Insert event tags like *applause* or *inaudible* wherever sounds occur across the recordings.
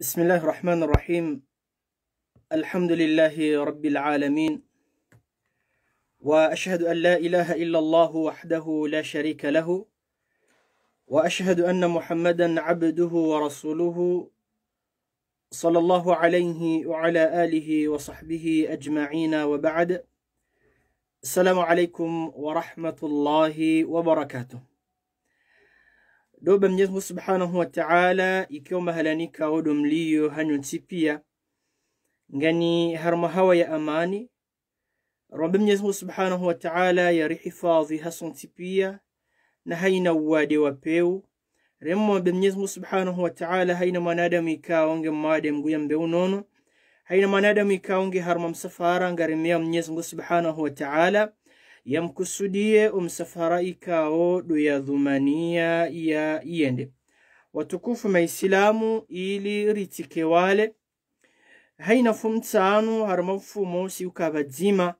بسم الله الرحمن الرحيم الحمد لله رب العالمين وأشهد أن لا إله إلا الله وحده لا شريك له وأشهد أن محمدا عبده ورسوله صلى الله عليه وعلى آله وصحبه أجمعين وبعد السلام عليكم ورحمة الله وبركاته doba Mwenyezi Mungu Subhanahu wa Ta'ala ikiwa mahalanika odo mlio hanyonsi ngani harma hawa ya amani Rabbi Mwenyezi Mungu Subhanahu wa Ta'ala yarihifadhi hasonsi pia na haina uwade wa peu remo Rabbi Mwenyezi Mungu Subhanahu wa Ta'ala haina mwanadamu ikaonge mwade mguya mbeu nono haina mwanadamu ikaonge harma msafara ngaremea Mwenyezi Mungu Subhanahu wa Ta'ala yamkusudie umsafara ikao ya dhumania ya iende watukufu maisilamu ili ritike wale hainafu mtsanu si ukabadzima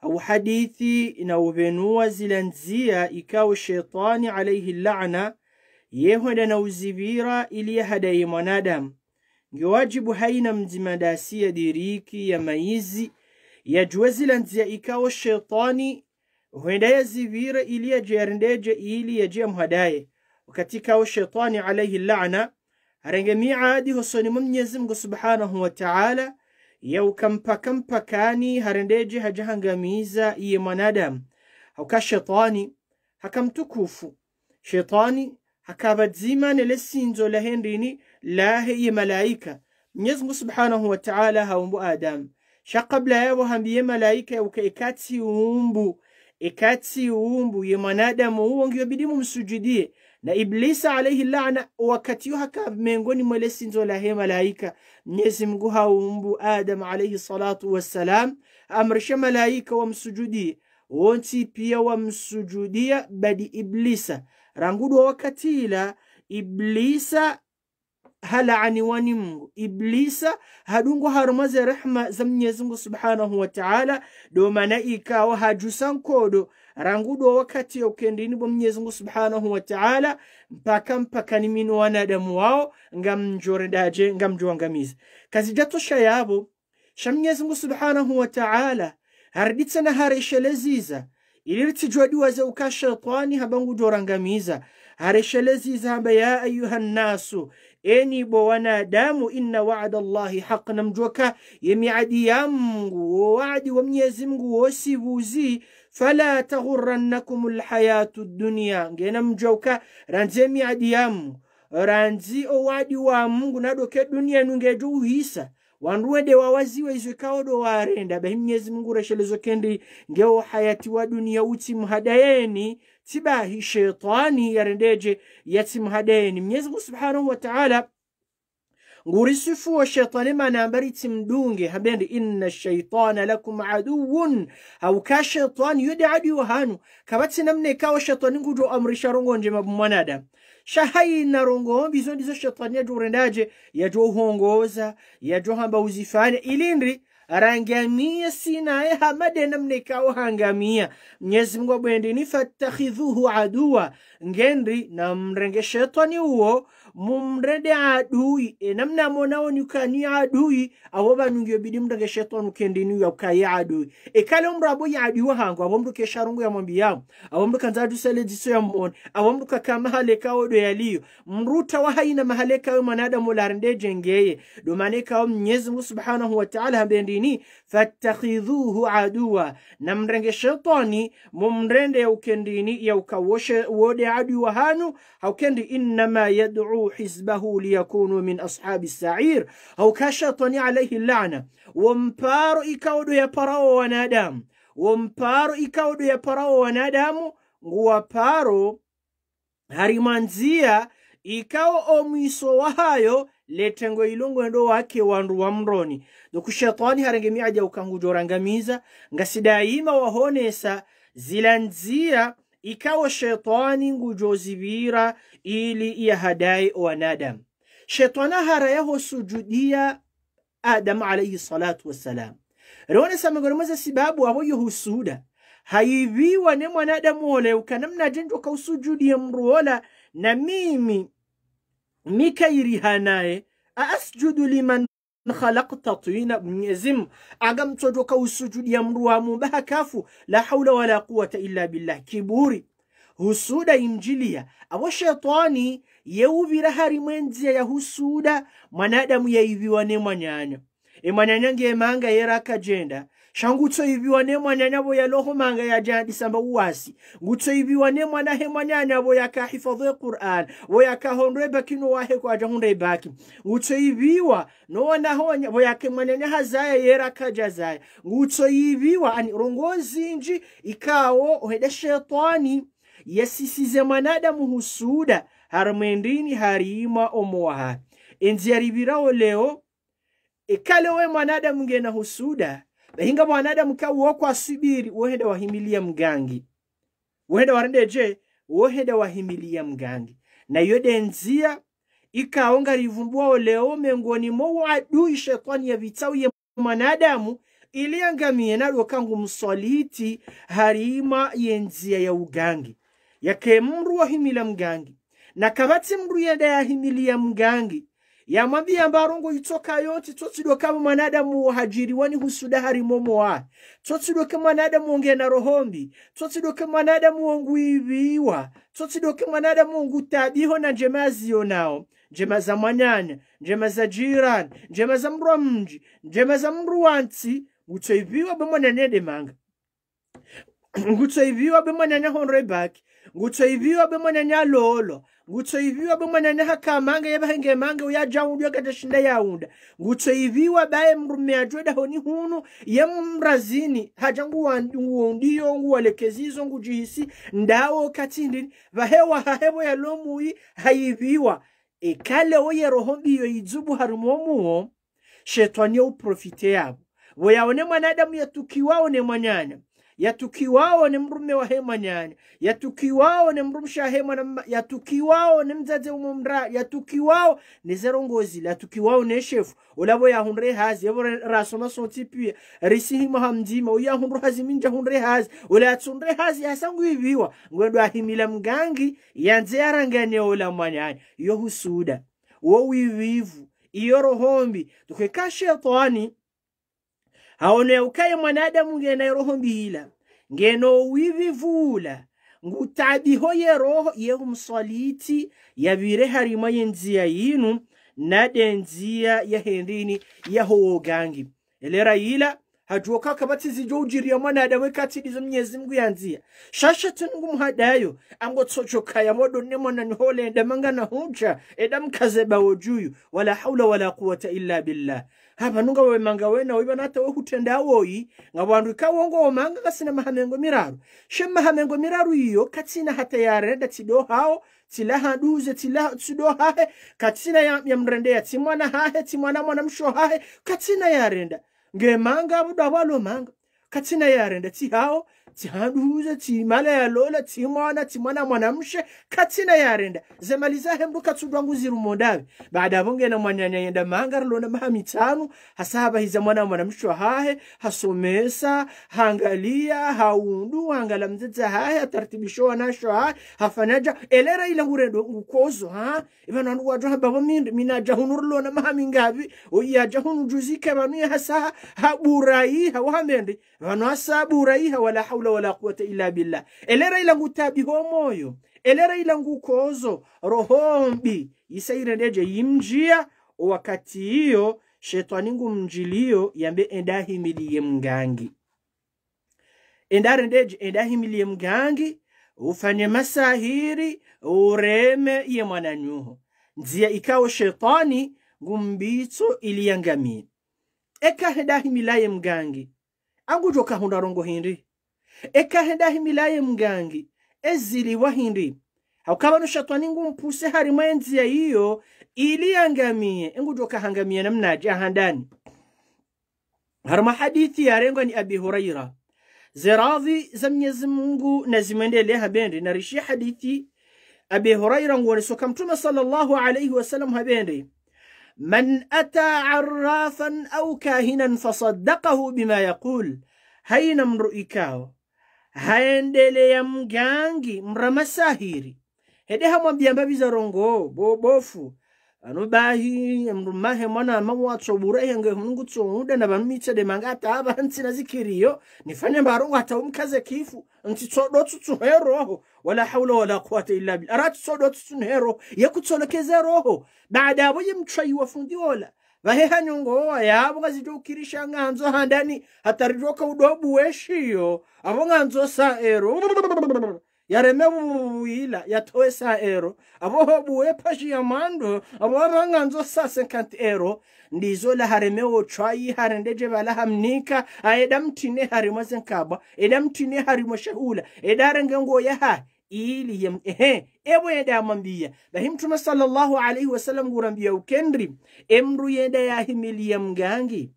au hadithi na zila zilanzia ikao shetani alaihi lana yehwenda na uzibira ili hadai mwanadamu ngewajibu haina mzimadasi ya diriki ya maizi yajua juwezi lanzia ikao shetani huendeye zivire iliye jerendeje ili yeje mhadaye ukatikao shetani alaihi lana arenge miadi hosoni mu mnyezi mngu subhanahu wa ta'ala ya ukampaka mpakani harendeje hajahangamiza iye mwanadamu hauka shetani hakamtukufu shetani hakabadzima nelesinzo lahendini lahe iye malaika mnyezi mngu subhanahu wa ta'ala haumbu adamu shaqabla yawo hambiye malaika ya ukaikati umbu ikati uumbu ye mwanadamu huo ngiobidi mumsujudie na iblisa alaihi laana wakati haka mengoni mwele sinzo la he malaika mnyezi mungu haumbu adam alaihi salatu wassalam amrisha malaika wamsujudie wonti pia wamsujudia badi iblisa rangudu wakatila iblisa halaaniwani mungu iblisa hadungu harumaze rehma za mnyezi mungu subhanahu wa ta'ala do domana ikawa hajusankodo rangudo wakati ya ukendini bo mnyezi mungu subhanahu wa ta'ala mpaka mpaka ni mino wanadamu wao daje ngamjorendaje kazi jato shayabo sha mnyezi mungu subhanahu wa ta'ala na hariditsana haresheleziza ilirtijwadiwaza uka shetani habangujorangamiza haresheleziza hamba ya ayuhannasu eni ee bo wanadamu inna wa'da Allahi haq, na mjwaka ye miadi ya Mungu wo waadi wa Mwenyezi Mungu wosivuzi fala taghurannakum lhayatu dunia ngena mjwaka ranze miadi ya Mungu ranzi owadi wa Mungu nadoke dunia nungeju uhisa wanduwede wawaziwe izwe kaodo warenda bahi mnyezi mngu reshelezo kendi ngeo hayati wa dunia uti mhadayeni tibahi shetani yarendeje yatimhadeni mwenyezi mungu subhanahu wataala ngurisifua shetani manambari timdunge habendi inna shaitana lakum aduwun hauka shetani yode adiwa hanu kabati namne kawa shetani ngudo amrisha nje mabumwanada shahai na rongombi ya jurendaje ya johongoza ya johamba uzifane ilindri rangamia sinaye eh, hamadena mnekao hangamia mnyezi mungu abwendini fatakhidhuhu adua ngendi na mrenge shetani uo mumrede adui e namna monao nyukani adui awoba nungyo bidi mndu shetonu shetani kendini ya ukai adui e kale umra abo ya adui wahangu awomru mndu ke sharungu ya mwambi yao awomru mndu kanza adu sele jiso ya mwon abo mndu kaka mahaleka ya liyo mruta wa haina mahaleka yo manada mularende jengeye domane kao mnyezi Mungu subhanahu wa ta'ala hambendini fattakhidhuhu aduwa na mrenge shetani mumrende yaukendini ukawoshe wode aduwa hanu haukendi innama yad'u hizbahu liyakunu min ashabi sair hauka shetani alaihi lana wamparo ikaudu ya parao wanadamu wamparo ikaudu ya parao wanadamu nguwa paro harimanzia ikawo omwiso wahayo letengo ilungu endo wake wandu wa mroni doku shetani harengemi aja ukangujorangamiza ngasidaima wahonesa zilanzia nzira ikawo shetani ngujozibira ili iyahadai wanadamu shetana harayaho sujudia adam alaihi salatu wassalam ronesa samagoromaza sibabu aboyo husuda haiviwa ne mwanadamu ole ukanamna jenjo kausujudia mruola na mimi mikairiha hanae aasjudu liman khalaqta tina, mnyezimu agamtoto kausujudia mru wa mubahakafu la haula wala quwata illa billah kiburi husuda injilia abo shetani yeuvira hari mwenzia ya husuda mwanadamu yaiviwa ne mwanyanyo emwanyanyange e yera yerakajenda shangutso ibiwa ne mwana nabo ya loho manga ya jadi samba uwasi ngutso ibiwa ne mwana he mwana nabo ya ka hifadhi Qur'an wo ya ka hondre bakino wahe kwa jahunde baki ngutso ibiwa no wana honya bo ya ke mwana ne hazaya yera ka jazaya ngutso ibiwa ani rongozi nji ikawo ohede shetani yasisize mwanadamu muhusuda harmendini harima omoha enzi yaribiraho leo ikalewe mwanadamu ngena husuda hinga mwanadamu ka woko asubiri wohenda wahimilia mgangi je, warendeje wohenda wahimilia mgangi na iyo denzia ikaonga rivumbuao leo mengoni mo adui shetani ya vitauye mwanadamu iliangamie na kangu mswaliti harima yenzia ya ugangi yake mru wahimila mgangi na kabati mru yenda yahimilia mgangi ya mwambi yamwambia mbarungu yitoka yoti manada muhajiri wani husuda harimomo wa kama manada muonge na rohombi kama manada muongu totsidoke mwanadamu kama manada muongu wongutabiho na njema yazionao njema za mwanana njema za jirani njema za mru wa mji njema za mru wansi ngutsoiviwa bemwananede manga *clears throat* iviwa bemwananyahonrebaki ngutsoiviwa lolo ngutso iviwa bomwanane hakamanga yabahenge manga uyajaundwa katashinda yaunda ngutso iviwa mrumi ya ajweda honi hunu ya mrazini wa nguwondiyo nguwalekezizo jihisi ndawo katindi vahewa hahevo yalomui haiviwa ekalewo rohombi mbiyo izubu harimomuwo ya yauprofite yabo voyaone mwanadamu yatukiwao ne mwanyana yatukiwao ni mrume wa hema nyanya yatukiwao ni mrumsha hema na yatukiwao ni mdzadze umumra yatukiwao ni zerongozi yatukiwao ni shefu ulabo yahunre hazi yabo rasona sonti pia risihi mahamjima uyahunru hazi minja hunre hazi ulatsunre hazi yasangu ibiwa ngwendo ahimila mgangi yanze arangania ola mwanyanya yo husuda wo wivivu iyo rohombi tukeka shetani ukaye mwanadamu ngena iroho mbihila ngeno wivivuula ngutabiho yeroho ya vire harima yenziya yinu nadenziya yahendini yahowogangi elera yila hajuo kaka bati zijo ujiri ya mwana ujiria katili za mnyezi mgu ya nzia. Shasha tunungu mhadayo ango kaya mwado ni mwana nihole endamanga na huncha kazeba wajuyu, wala hawla wala kuwata illa billah hapanonga ah, wemanga wena uiva nata wekutenda woyi nga wandu ikawongowo manga kasina mahamengo miraru she mahamengo miraru iyo katsina hata yarenda tsido hao tsilaha duze tsido hahe katsina yamrende ya, ya tsimwana hahe tsimwana mwana msho hahe katsina yarenda ngemanga vudwa vwalo manga katsina yarenda tsihao tihaduhuze timala yalola timwana timwana mwanamshe katina yarenda zemaliza hembu hemdu katsudwangu zirumondawe baada na mwanyanya yenda mangara lona maha mitanu hasaba hiza mwana mwanamshe hahe hasomesa hangalia haundu hangala mzedza hahe hatartibisho wanasho hahe hafanaja elera ila ngurendo ukozo ha ivano andu watu hababo mindu minaja hunuru lona maha mingavi oyaja hunu juzike vanu ya hasaha haburai hawahamende vanu hasa burai hawala haula hawla wala quwata illa billah elera ilangu tabi moyo elera ilangu kozo rohombi ndeje yimjia wakati hiyo shetani ngumjiliyo yambe mgangi endare ndeje endarendeje endahimilie mgangi ufanye masahiri ureme ye mwananyuho nzia ikao shetani ngumbitso iliyangamira eka hedahi milaye mgangi angu angujoka hundarongo hindi ekahenda himilaye mgangi ezili wahindi haukaba nushatwa ningu mpuse harimu enzi ya iyo ili angamie engudu kahangamie namnaji ahandani harma hadithi yarengwa ni abi huraira zirazi za mwenyezi mungu na zimwendelea habende narishi hadithi abi huraira nguonisoka mtume sallallahu alaihi wasallam habendi. من أتى عرافا أو كاهنا فصدقه بما يقول هين امرئ كاو haendeleya mugangi muramasahiri hede hamwabiyamba bizarongo bobofu anobahi mrumahe mwana ama watsoburaiyange hunungutsohuda na vanu mitsede manga atava ntsina zikiriyo nifane mbarongo hatavo mkaze kifu ntsitsodo tsutsunhe roho wala haula wala kuwata ila bila ara tsitsodo tsutsunhe roho yekutsolokeze roho bada avo yemtshwayiwa fundiola vahehanyongowa yavo ngazitokirishanganzo handani hatarijoka udobu weshiyo avonganzo saero yareme vuvuyila yatowe sa ero avohobuwe pashi ya mando avoavanganzo sa senkanti ero ndizo lahareme wochwayi harendeje valahamnika aeda mtine harimo senkabwa eda mtine harimo shehula eda arenge ngo yaha ili yem ehe evo yenda yamambiya vahi mtume sallallahu alaihi wasallam ngurambiya ukendri emru yenda yahimili yamngangi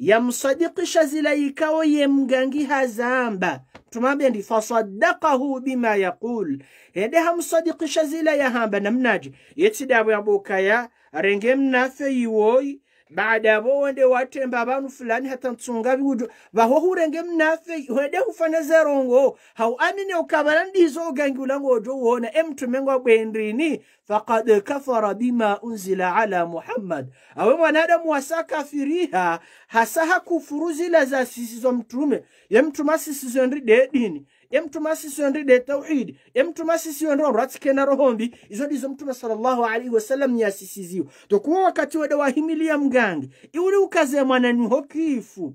yamsadikisha zila ikawo yemgangi hazamba tumabe ndi fasadakahu bima yaqul hede hamsadikisha zila yahamba namnaje ya abokaya renge mnafe iwoi baada bonde watemba abantu fulani hatansunga bihudu bahohure nge mnafe hede hufana zerongo hau amine ukabala ndizo ugangula ngojo uona emtume ngwabwendrini faqad kafara bima unzila ala Muhammad awe mwanadamu wasakafiriha hasa hakufuru zila za sisizo mtume ye mtuma sisizondri dedini emtuma sisi yondride tauhidi emtuma sisi yondro ratsikena rohombi izo dizo mtume sallallahu alaihi wasallam yasisiziwa tokuwa wakati wada wahimilia mgangi iuli ukaze ni hokifu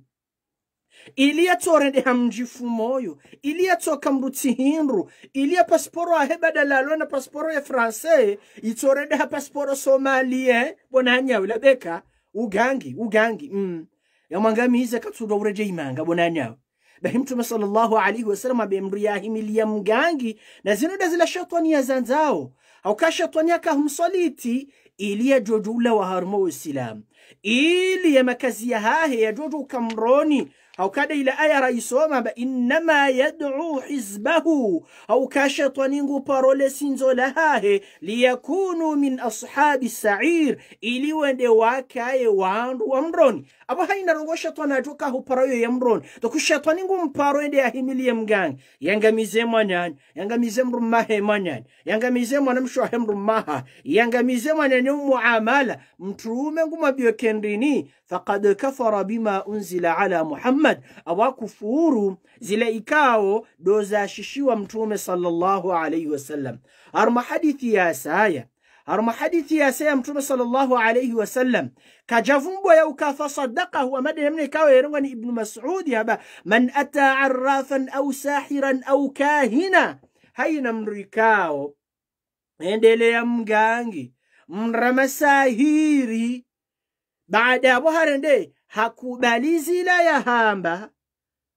iliyatorende hamjifu moyo toka mruti hinru iliya pasiporo ahe badala na pasporo ya francais itorende ha pasiporo somalie bona hanyawila beka ugangi ugangi mm. yamwangamiize katsuda ureje imanga bona bahi mtume sallallahu alaihi wasallam himilia mgangi na zinoda zila ya zanzao shatwani ya kahumsaliti ili yajojo ula wa wisilamu ili ya makazi ya hahe kamroni au haukada ila aya raisoma ba innama yad'u hizbahu shatwani ngu parole sinzo hahe liyakunu min ashabi sa'ir ili wende wakaye wandu wa mroni abo hainarongo shatwana atuka huparo yo yemron to kushatwani ngum paro ende ya himili yemgang yangamize yanga yangamize na mwanyan hemru maha yanga mrumaha yangamize mwanyan muamala mturume nguma biyo kendini faqad kafara bima unzila ala muhammad kufuru zile ikao doza shishiwa mtume sallallahu alayhi wasallam arma hadithi ya saya haro mahadithi yaseya mtume sallallahu alayhi wasallam kajavumbwa ya ukafa sadaqahu amadena mne ikawa ni ibnu masudi haba man ata arrafan au sahiran au kahina haina mrikao endelea mgangi mramasahiri baada ya boharende hakubalizila ya hamba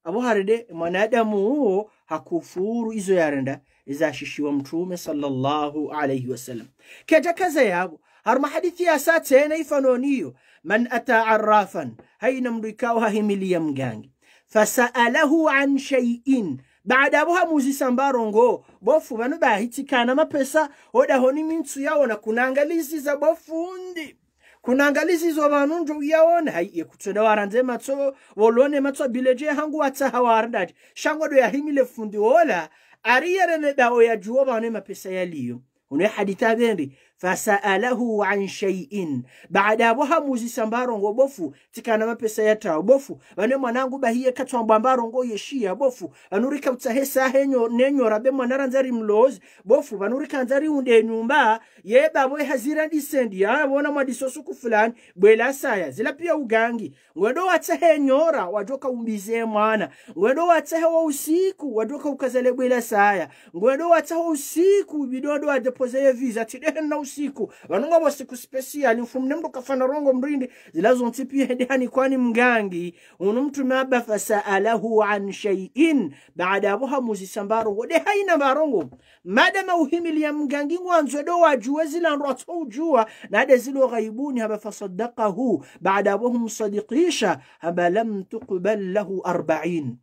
aboharende mwanadamu huo hakufuru izo yarenda izashishiwa mtume sallallahu alayhi wasallam keja kaza yabo harma hadithi ya saa tena ifanoniyo man ata arrafan haina mndu ikawa hahimilia mgangi fasalahu an shay'in baada abo hamuzisa mbarongo bofu bano bahitikana mapesa odahoni minsu yawona kunangalizi za bofundi kunangalizi zo banu njo yawona haiye kutsona waranze matso wolone matso bileje hangu watsa hawardaje shangwado yahimile fundi wola ari yere nebawo yajehova anoye mapesa yaliyo unoye haditha averi fasalahu an shaiin baada ya boha muzisa mbarongo bofu tikana mapesa yatawo bofu bane mwanangu bahiye katwamba mbarongo yeshiya bofu banurika utsahe henyo nenyora be mwanara nzari mlozi bofu banurika nzari unde nyumba ye babwe hazira disendi ya bona mwadisosu kufulani bwela saya zila pia ugangi ngwedo watsahe nyora wadoka umbize mwana ngwedo watsahe wa usiku wadoka ukazale bwela saya ngwedo watsahe usiku bidodo adepozeye visa tidena usiku vanonga vasiku spesiali ufumu nemndu kafana rongo mrindi zilazontipia hedani kwani mngangi unumtume aba fasaalahu an shaiin baada voha muzisambaro hode haina mbarongo madama uhimilia mngangi ngwanzwedo wajuwe zilandu atsoujua nade zilo ghaibuni haba fasadakahu baada humsadikisha haba lam tukbal lahu arbain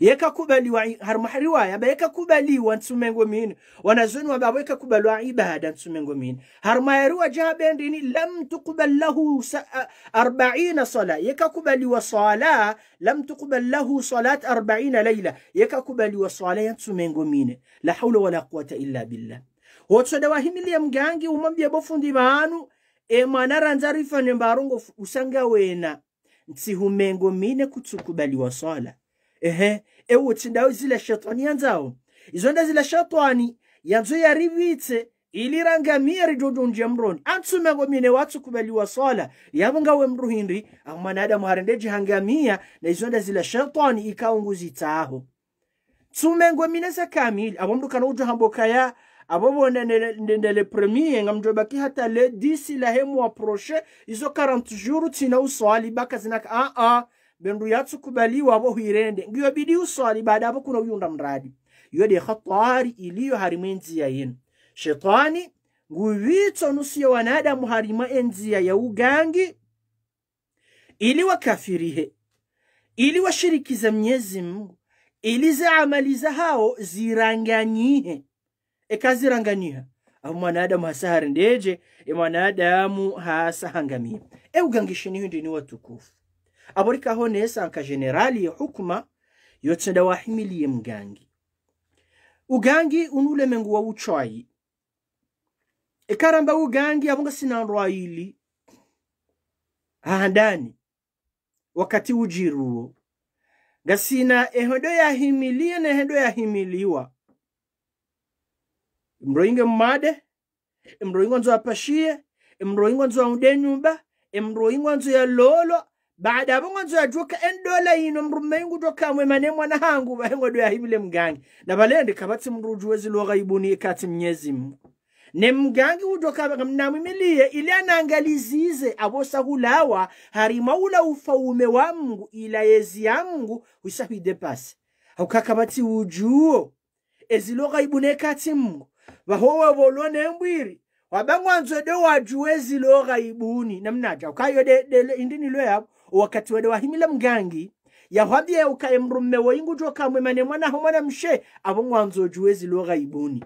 yeka yekakubaliwa harmahariwaya aba yekakubaliwa nsumengo mini wanazoni ababa yekakubaliwa ibada nsumengo mini harmayariwa jahabendini lam tuqbal lahu arbaina sala yeka yekakubaliwa sala lam tuqbal lahu salat arbaina laila yekakubaliwa sala ya nsumengo mine la haula wala quwata illa billah hotsodawahimilia mgangi umwambia bofundi banu e nzarifa mbarongo usanga wena ntsihumengo mine kutsukubaliwa sala ehe ewuthi ndawo zile shetani yanzawo izonda zile shetani yanzo yaribitse ilirangamiye ridudunje mroni antsumeko mine watsu kubeliwa sala yabo ngawe mruhindi aho mwanadamu harendeje hangamiya na izonda zile shetani ikaunguzitsaho tsumengo mine za kamili abo mndu kana ujo hamboka ya abo bona ndendele premier nga mndu baki hata le 10 la hemu approche izo 40 jours tina uswali baka zinaka a a bendu yatsu yatsukubaliwa abo hwirende ngiyo bidi uswali baada abo kuna uyunda mradi yo de khatari iliyo harimu enziya yenu shetani nguyitso nusiyo wanadamu harima enziya ya ugangi ili wakafirihe ili washirikize mnyezi mungu ili ze amali za hao ziranganyihe ekaziranganiha aho mwanadamu hasahari ndeje e mwanadamu hasahangamie e ugangishini hindi ni watukufu aborika ho nesa nka generali ya hukuma yotsenda ya mgangi ugangi unule mengu wa uchwayi ekaramba ugangi abonga sinanrwayili ahandani wakati ujiruo gasina ya yahimilie na ehedo yahimiliwa mroinge mmade mroingwa nzo apashie mroingwa nzo aunde nyumba mroingwa nzo ya lolo baada bongonzo yajuka endola ino mrumengu doka mwemane mwana hangu bahengodo yahimile mgangi na balende kabatsi mruju wezilogha ibuni ikati mnyezi ne mgangi udoka mnamwimilie ili anangalizize abosa hulawa harima ula ufaume wa mungu ila yezi ya mungu wisahwide pasi aukakabati ujuo ezilogha ibuni ikati mungu vahowe volone mbwiri wabangwanzo de wajuwe ezilogha ibuni namnaja ukayo de, de, indinilo yabo wakati wede wahimila mgangi yahwadhiya ukaemrumme woingu tokamwe mane mwanaho mwana mshe abo mwanzo ojuwe zilogha ibuni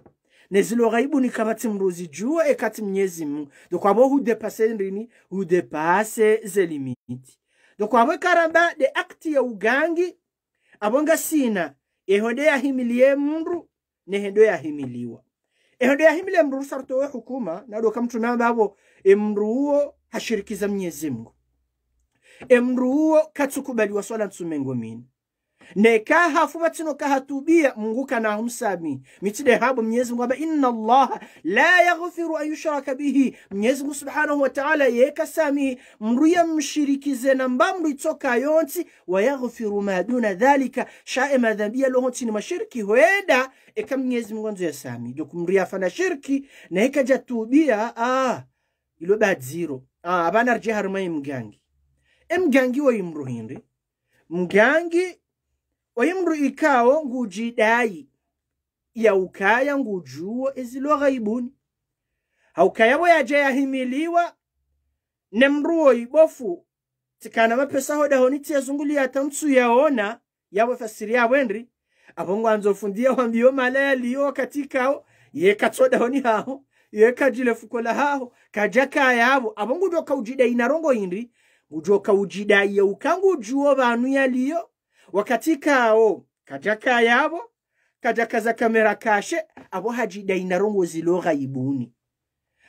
nezilogha ibuni kabati mruzi juwo ekati mnyezi mu mungu hu hudepase ndrini limiti zelimiti dokwavo karamba de akti ya ugangi avonga sina ehode ya himilie mru ne hendo ya himiliwa ehode ya yahimile mru sartowe hukuma na namba abo emruo hashirikiza mnyezi mu emruo huo katsukubaliwa swala ntsumengo mina nekaha fuma tsino kahatubia mungu kana humsami mitide habu mnyezi mungu aba inna allah la yaghfiru an yushraka bihi mnyezi mungu subhanahu wa ta'ala yeka sami mruya mshirikize na mbamru itsoka yonti wa yaghfiru ma duna dhalika shae madhambia loho tsini mashiriki hweda eka mwenyezi mungu anzo yasami jokumruya fana shirki na eka jatubia ah ilo badziro ah abana rje mgangi emgangi wayimru hindi mgangi wa wayimru ikawo ngujidai yaukaya ngujuwo izilwa ghaibuni haukayabo yaja yahimiliwa nemruo ibofu tikana mapesa hoda honiti ya zunguli ya tamtsu yaona ya wafasiri ya wendri abongo anzofundia malaya liyo katika yaliyo ye yekatsoda honi hao ye kajile fukola hao kajaka ya yabo abongo doka ujida inarongo indri gujoka ujidaiye ukangujuo bantu yaliyo wakati kawo kaja kayabo kajaka za kamera kashe abo haji hajidai narongozi zilo ghaibuni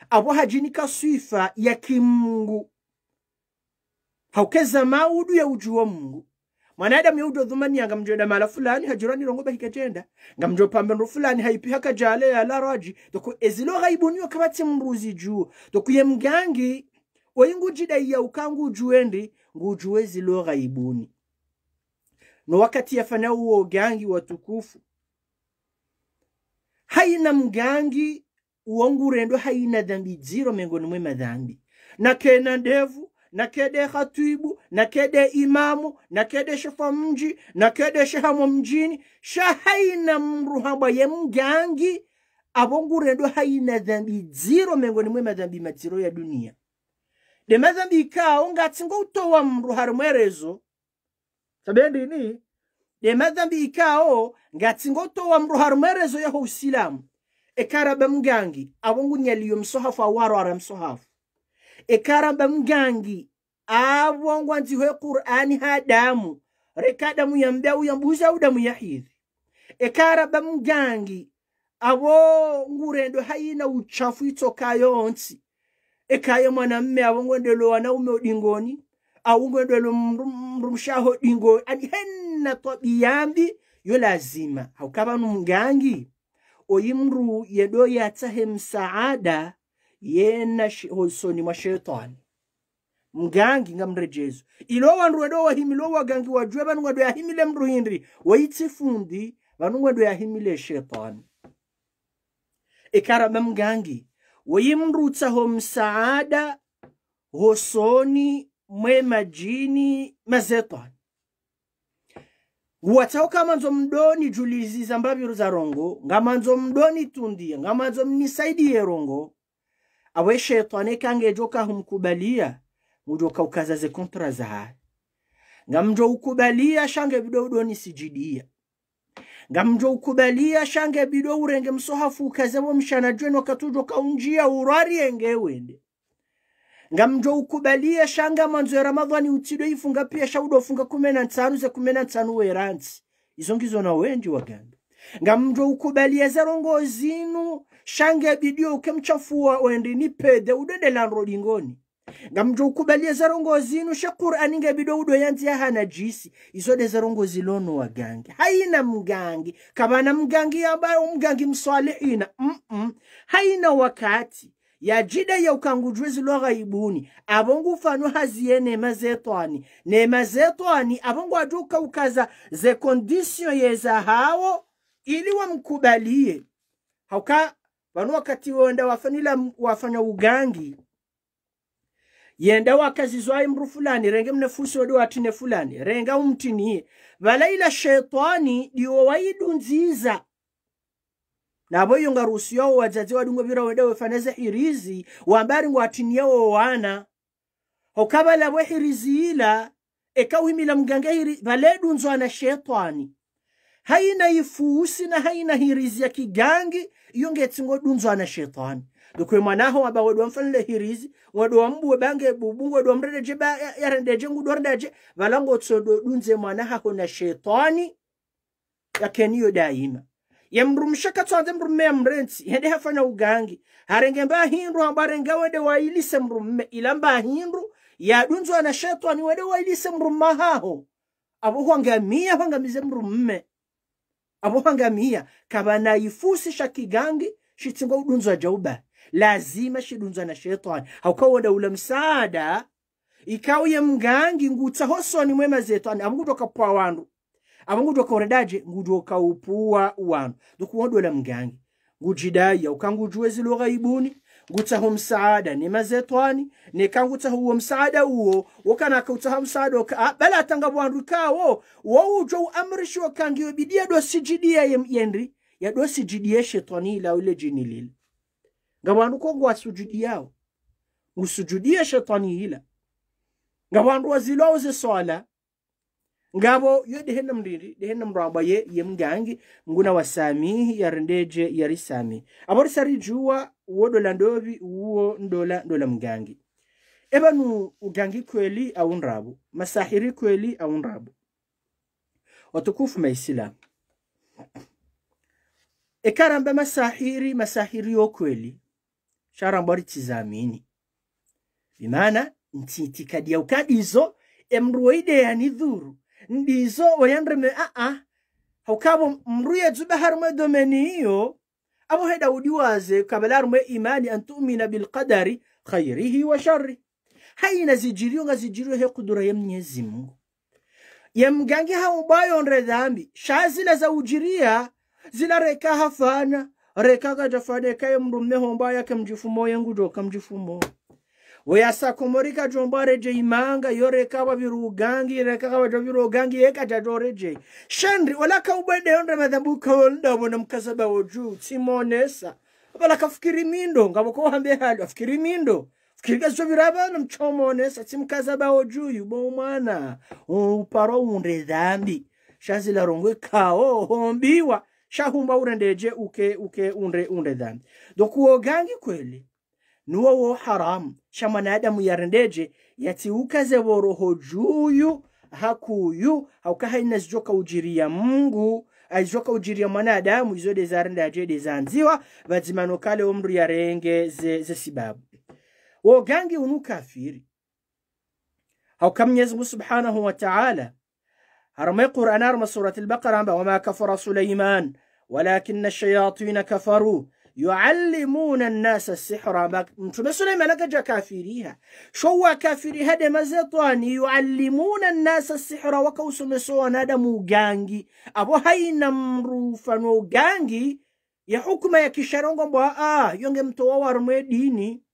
abo haji ni kaswifa ya kimungu haukeza maudu ya ujua mungu mwanadamu yaudo dhumani yanga mjoda mala fulani hajirani rongo bahika jenda nga mjo pambendo fulani haipi haka jale ya laraji doku ezilo ghaibuni wakabati mruzi juu doku ye mgangi ukangu ukangujuendi ngujuwezi lo ghaibuni no wakati yafana uo gangi watukufu haina mgangi uongurendo haina dhambi ziro miongoni mwe madhambi na kena ndevu na kede khatibu na kede imamu na kede shefa mji na kede shehamo mjini shahaina mruhambwa ye mgangi avongurendo haina dhambi ziro miongoni mwe madhambi matiro ya dunia ndemaze ndikawo ngatsi ngoutowa mndu harumwerezo sabendini ndemaze ndikawo ngatsi ngoutowa mndu harumwerezo yaho usilamu ekaraba mgangi awongunyaliyo msohafu awaro ara msohafu ekaraba mgangi awongwa nzihwe qur'ani hadamu rekadamu yambya damu udamu yahidhi ekaraba mgangi abo ngurendo haina uchafu itokayo yonsi ekhaya mwanamme awongondelwe wanaume udingoni awongondelwe mrumshaho dingoni ani henna tabiyambi yo lazima haukaba numgangi oyi mru yedo yatsahe msaada yena holsoni mwa shetani mgangi ngamrejezo ilo wandu wedo wahimilo wagangi wajwe vanu wado yahimile mru hindri waitsi fundi vanu wado yahimile shetani ikara mamgangi weyimrutsaho msaada hosoni mwe majini mazetani watauka manzo mdoni julizi mbaviru za rongo ngamanzo mdoni tundia ngamanzo mnisaidie rongo awe shetani kange joka humkubalia mujoka ukazaze kontra zahayi ngamjo ukubalia shange vido sijidia ngamjo ukubalia shange bidwa urenge msohafu ukazewo mshana jwenu wakatujo kaunjia urari enge wende ngamjo ukubalia shanga manzo ya ramadhani utidwe ifunga pia shaudo funga kumi na ntanu ze kumi na ntanu weransi izo na wenji waganga ngamjo ukubalia zarongo zinu shange bidio ukemchafua wende nipede udende lanro lingoni ngam njokubalia zarongozi inu she qur'ani ngebidwa udo yanzi hana jisi izode zarongozi lono wagangi haina mgangi kabana mgangi ambayo mgangi msalihina mm -mm. haina wakati ya jida ya ukangujwe zilo ghaibuni abongu fanu hazie nema zetwani nema zetwani abongu aduka ukaza ze condition yeza hawo ili wamkubalie hauka vanu wakati wenda wafanila wafanya ugangi yenda wakazizwaye mru fulani renge mnefusi wode watine fulani renga umtiniye valaila shetani diwo waidunziza navo yao wadzazi wadungwe vira wede wefaneze irizi wambari yao wana hokavalavo hirizi ila ekawimila mganga hiri nzwa na shetani haina ifuusi na haina hirizi ya kigangi iyo ngetsingodunzwa na shetani dokwe mwanaho aba wedwa mfanle hirizi Wadwa mbu bange bubu wedwa mredeje ba yarendeje ngudordaje valango tsodo dunze mwanaha na shetani Ya keniyo daima Ya mrumshaka tsoanze mrumme ya mrenzi. hende hafana ugangi harenge mba hindu ambarenge wede wailise mrumme Ila ilamba hindu dunzo wana shetani wede wailise mrumma haho abo hwangamia hwangamize mrumme abo hwangamia kabana ifusi shakigangi shitsingo wa jauba lazima shidunzwa na shetani haukawonda ule msaada ikauye mngangi ngutsa hosoni mwema zetani amungutoka pwa wandu amungutoka uredaje ngudoka upua wandu dukuwondola mngangi ngujidaya ukangujue zilo ghaibuni ngutsaho msaada nema zetwani nekangutsaho uwo msaada uwo wokanaka utsaho msaada woka ah, bala atanga bwandu kawo woujo uamrishi wakangiwe bidia dosijidia yendri yadosijidia shetani ila ule jini lile nga bandu ko gwasujudiyawo ngusujudie shetani ila nga bandu wazilawo zeswala ngabo yo dehena mdiri dehena mraba ye ye mgangi nguna wasamihi ya risami abori sari juwa dola ndovi uwo ndola ndola mgangi eba nu ugangi kweli au nrabu masahiri kweli au nrabu watukufu maisilamu ekaramba masahiri masahiri yo kweli tizamini sharambari chizamini vimana ntiitikadia ukadizo ya nidhuru ndizo wayandreme aa haukabo mruye zuba harume domeni iyo abo he waze udiwaze kabalarume imani antumina bilqadari khairihi wa sharri haina zijiriyo nga zijiriyo he kudura ya mnyezi mungu ya yemgange haubayonre dhambi sha zila za ujiria zilareka hafana rekaga jafade kaye mrumme homba yake mjifumo yengu joka mjifumo jomba reje imanga yorekaba virugangi rekaba virugangi yeka jado jadoreje shandri ka ubede onda madhambu kolda wona mkasaba woju timonesa ka fikiri mindo nga wako hambe halu, fikiri mindo Fikiri fikiriga zo birabana mchomonesa timkasaba woju yubo umana, uparo unre dhambi shazila rongwe kao hombiwa shahumba urendeje uke uke unre unre dhambi gangi kweli nuwo wo haramu sha mwanadamu yarendeje yati ukaze woroho juyu hakuyu haukahaina zijo kaujiria mungu aizo kaujiria mwanadamu izo dezarendaje dezanziwa vadzimanokale omru yarenge ze, ze sibabu gangi unu kafiri hauka mungu subhanahu wa ta'ala هرمي قرآن هرم سورة البقرة وما كفر سليمان ولكن الشياطين كفروا يعلمون الناس السحر متوما سليمان جا كافريها شو كافري هذا مزطان يعلمون الناس السحر وكوس مسوان هذا موغانجي ابو هاي مروفا موغانجي ya hukuma يا kisharongo mbwa آه يوم mtoa warumwe dini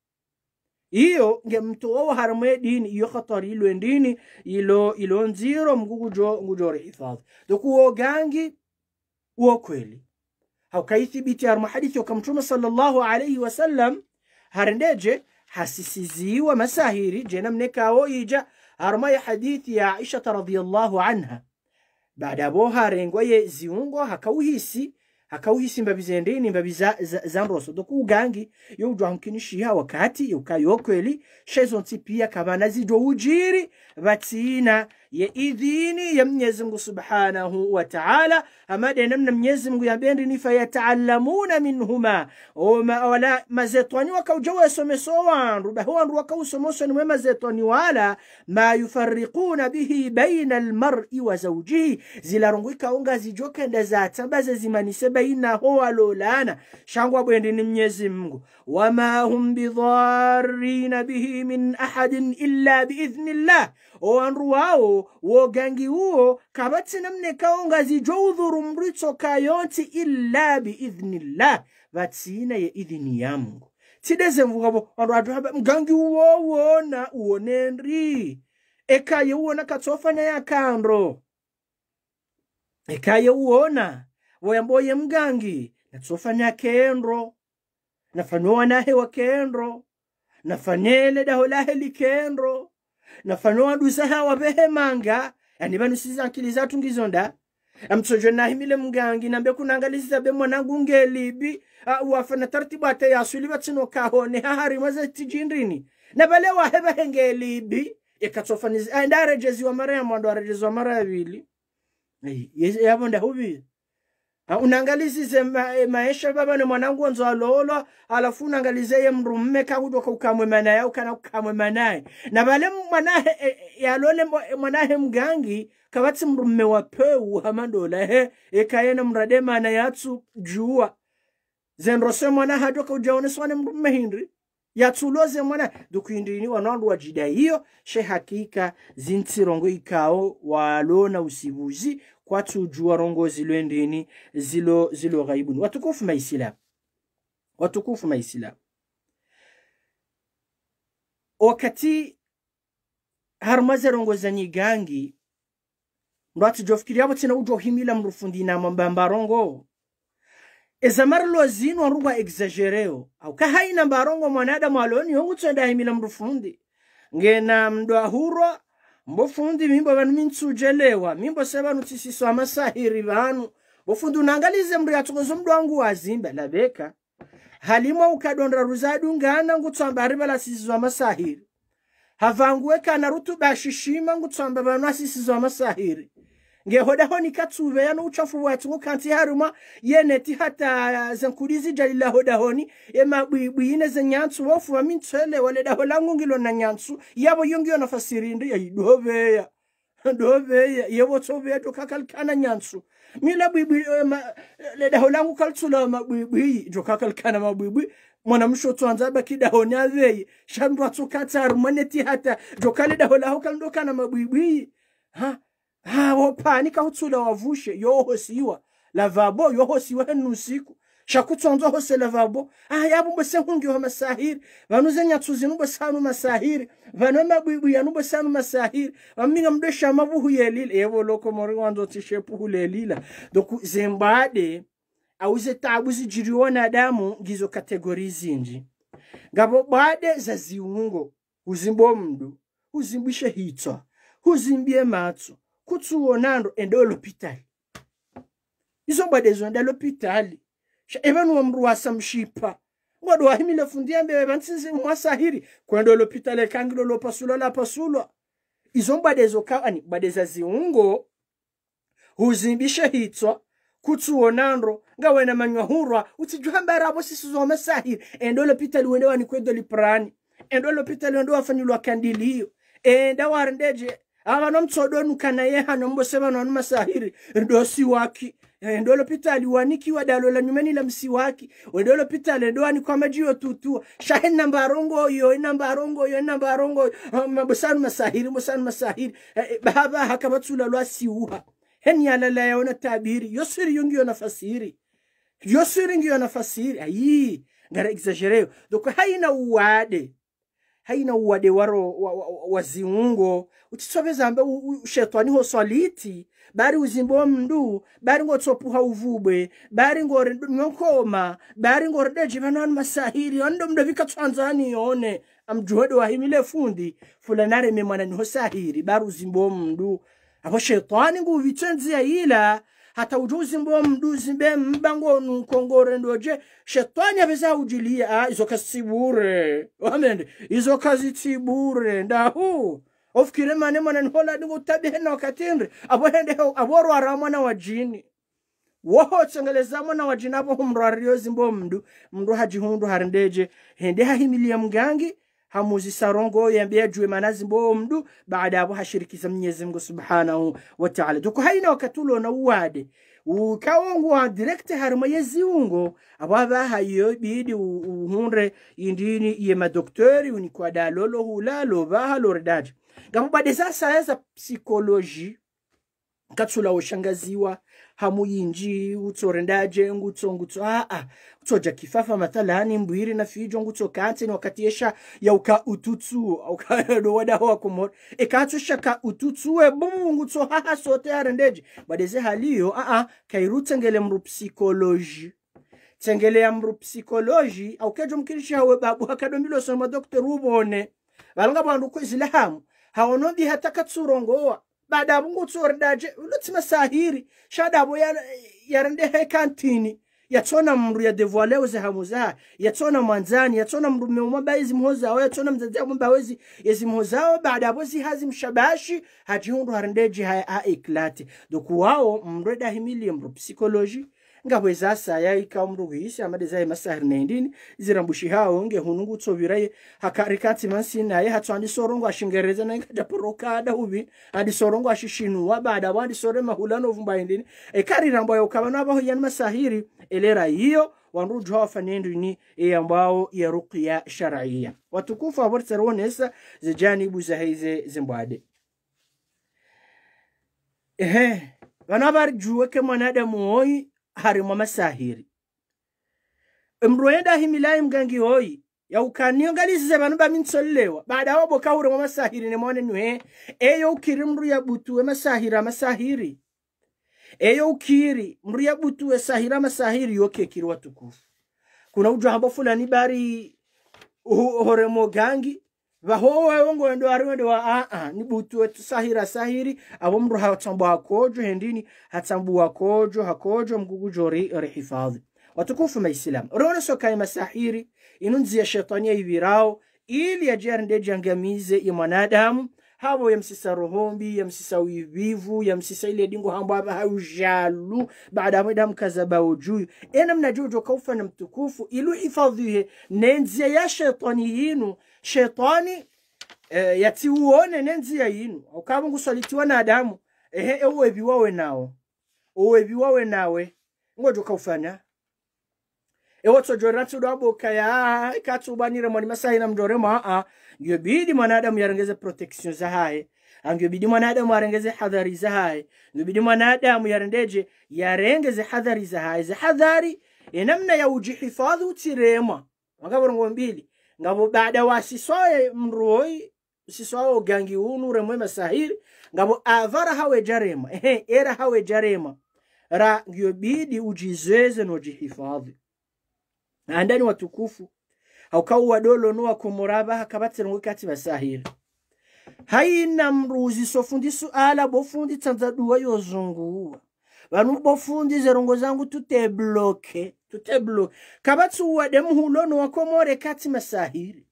iyo nge mtu owo haramu dini iyo khatari ilo endini ilo ilo nziro jo ngujore hifadhi uo gangi uo kweli biti haramu hadithi wakamtume sallallahu alayhi wasallam harendeje hasisiziwa masahiri jena o ija harma ya hadithi ya aishata radhiallahu anha baada ye ziungwa hakauhisi hakauhisi mbabi zendini mbabi za, za, za ndoso doku ugangi yo udwa mkinishiha wakati kayo kweli shezo nsipia kabana zido ujiri batina ye idhini ya Mwenyezi mungu subhanahu wa taala amade namna Mwenyezi mungu yambendini fayataallamuna minhuma wala mazetwani wakauja wesomeso wandu baho wandu ni nimwe zetwani wala ma yufarriquna bihi baina almar'i wa zawjihi zilarongo ikaunga tabaze zimanise baina bainaho walolana shangwa ni Mwenyezi mungu وما هم bidharina bihi min ahadin illa biidhnillah owandu wawo wogangi uwo kabatsi namne kaongazijwa udhuru mritsoka yonti illa biidhnillah vatsina ye idhini ya mungu tidezemvukavo vandu vatuvaba mgangi uwowona uwonenri ekaye uwona katsofanya yakandro ekaye uwona voyambo mgangi natsofanya kendro na nafanoa nahe wakendro nafanele daho lahe likendro nafanoa dusaha wapehe manga yani banu vanusiza akili zatu ngizonda na nahimile mngangi nambe kunangaliza be mwanangu ngelibi wafana taratibu ate yasuli vatsino kahone hahari maze tijindrini na bale wa vale wahe vahengelibi ikatsofaniza ndarejeziwa mara ya mwando arejeziwa mara ya yavili yavonda huvia unangalizize ma, eh, maesha babano mwanangu wanzo alolo alafu unangalize ye mrumme kakudwa kukamwe manaye ukana kukamwe manaye na vale mwanahe e, eh, eh, yalole mwanahe mgangi kavatsi mrumme hama hamandola he na mrade mana yatsu juwa zenrose mwana hadwa hadoka ujaoneswane mrumme hindri yatsuloze mwana duku dukuindini wanandu wa jida hiyo she hakika rongo ikao walona usivuzi kwatujua rongo zilo endini zilo zilo ghaibuni watukufu maisila watukufu maisila wakati harumaze rongo zanyi gangi ndo atijofikiria abo tina mrufundi na mbamba rongo ezamari lozinwa rugwa exagereo au kahaina mbarongo mwanadamu aloni hongu himila mrufundi ngena mdwa hurwa mbofundi mimbo vanhu mintsujelewa mimbo sevanhu tisiso amasahiri vanhu bofundi unangalize mri atokozo mudi wangu wazimba labeka halimwa ukadonra ruzadungana ngutsvamba arivala sisizwa masahiri havangu wekana rutubashishima ngutsvamba vanhu asisizwa masahiri ngehodaho nikatsubeya n'uchafu watu ngukanthi haruma yeneti hata jalila eh, zenkurizi jalilaho dahoni emabwibwine zenyantsu wa mintele wale langu ngilo na nyantsu yabo ya nafasirinde yayidobeya dobeya yebotsobeya dokakalikana nyantsu mila bwibwi eh, eh, ledaho langu mwana msho tuanza baki mwanamshoto anzaba kidahoni aveye watu tsukatsa haruma neti hata jokalidaho laho kalindokana mabwibwi ha huh? havo pani kautsula wavushe yohosiwa lavabo yohosiwa henusiku shakutsonzwa hose lavabo ayabumbose hungi wa masahiri vanuze nyatsuzi nubosanu masahiri vanwe mabwibwiya nubosanu masahiri vamiga mdeshama vuhuyelila yevo loko mori wanzo tishepu hulelila doku zembade auze tabu zijiriwa nadamu ngizo kategori zinji ngabo bade zaziungo uzimbo mdu uzimbishe hitswa uzimbie matso kutsuwonando ende olopitali izobwadezwa ende alopitali evanuwa mndu wasamshipa ngwadi wahimile fundiambe evansinzi mwasahiri kwenda olopitali ekangilo lopasulwa lapasulwa izo mbwadezo kaani bwadeza ziungo huzimbishe hitswa kutsuwonandro ngawena manywa hurwa utsijwambaravo sisizome sahiri ende olopitali wende wanikwedoli prani ende olopitali wende wafanyilwa kandiliyo enda warendeje no mtodo ava nomtsodonuka naye hanombose vanhu masahiri ndosi waki endolo eh, pitali wa dalo la nyumeni la msi waki endolo pitali ni kwa majio tutua shahe nambarongo ah, eh, eh, yo, nambarongo yo nambarongo yo Mbo sanu masahiri, mbo sanu masahiri baba hakabatsula lwa siuha heni alala yaona tabiri yosiri yungi yona fasiri yosiri yungi yona fasiri Ayii. Gara exagereo doko haina uwade haina uwade waro waziungo wa, utisobeza ambe shetani ho bari uzimbo mndu bari ngo tsopuha uvubwe bari ngo nyonkoma bari ngo rdeje masahiri ando mndo vika tsanzani yone amjuhede wa himile fundi fulanare memwana ni hosahiri bari uzimbo mndu apo shetwani nguvitsenzi ila hata ujuzi mbo mduzi mbe mbango nunkongore ndoje shetani aveza ujilia ah, izo kazi tibure amen izo kazi tibure ndahu ofikire mane mwana nihola ndi utabihe na abo hende aboro aramwana wa wajini woho tsengeleza mwana wa abo zimbo mdu mdu hajihundu harindeje hende hahimilia mgangi hamuzi sarongo yajue manazi mbo mdu baada abu hashirikiza Mwenyezi Mungu Subhanahu wa Ta'ala tuku haina wakati na uwade ukawongwa direct harimo yeziungo ababa hayo bidi uhunre indini ye madoktori unikwa dalolo hulalo baha lordaji gapo bade sasa eza psikoloji katula ushangaziwa hamuyinji utso rendaje ngutso ngutso a a tsoja kifafa matalani mbwiri na fijo ni ngutso kanse wakatiesha uka ututsu ukadowadawa *laughs* kumor ekatsoesha ka e bumu tso haha sote arendeje badeze haliyo a a kairutsengele mru psikoloji ya mru psikoloji au aukejo mkirisha hawe babu hakadomilo soma dokter ubone valanga bwandu kwezilahamu haonodi hataka tsurongowa madavo ngotsori ndache unotsimasahiri shadavo yari ndehekantini yatsona mru yadevoaleuze hamuza yatsona mwanzani yatsona mrume umaba izimhozao yatsona mzazi amumbawezi izimhozao badavo zihazi mshabashi hajiundu harindejehaa eklate dokuwao mru edahimilie mru psikoloji ngawe zasaya ikamrugisha amadezaye masahir nendini zirambushi hao nge hunungu tsobiraye hakarikati mansina ye hatu andisorongo ashingereza na ingaja porokada ubi andisorongo ashishinuwa bada wa sore mahulano vumba e kari rambo ya ukabano abaho yan masahiri elera hiyo wanruju wafanendu ni e ambao ya ruqya sharaia watukufu abortsaronesa zijanibu zaheze zimbwade ehe wanabari juweke juwe ke mwanadamu hoyi harimo mru enda himilai mgangi hoyi ukani ngalizize banu baminsolewa baadawo bokahure mwa masahiri nemone nwe eyo ukiri mru yabutuwe masahiri amasahiri eyo ukiri mru we sahira masahiri yokekiri watukufu kuna ujwa hambo fulani bari horemo gangi vahowe wo ngo ndo ari wende wa a a ah, ah, ni butu wetu sahira sahiri abo mru hatambua kojo hendini hatambua kojo hakojo mgugujori hifadhi watukufu maislam rona sokai masahiri inunzi ya shetani ya hivirao ili ajende angamize ya mwanadamu ya msisa rohombi ya msisa uivivu ya msisa ile dingo hambo haba haujalu baada ya muda kazaba ujuyu ena mnajojo kaufa na mtukufu ilu hifadhihe nenzia ya shetani yinu shetani eh, yati uone nenzi ya inu ukaba ngusolitiwa na adamu ehe euwebi wawe nawo uwebi wawe nawe ngo ufanya ngoja ukaufanya ewo tsojorera tsudaboka ya ikatsubanire mwani masahina mdoremo aa ngiobidi mwanadamu yarengeze protection za haye angiobidi mwanadamu arengeze hadhari za haye ngiobidi mwanadamu yarendeje yarengeze hadhari za hae za hadhari enamna ya ujihifadhi utsiremwa wangavorongo mbili ngabo baada wa sisoe mruoi sisoao gangi unu remwe masahiri ngabo avara hawe jarema ehe era hawe jarema ra ngiobidi ujizeze nojihifadhi na andani watukufu haukau wadolo no wakomoraba hakabatsirongo kati basahiri haina mruzi sofundisu ala bofundi tanza duwa yozunguwa vanu bofundi zerongo zangu tutebloke tuteblo kabatsuwa demuhulo wakomore kati masahiri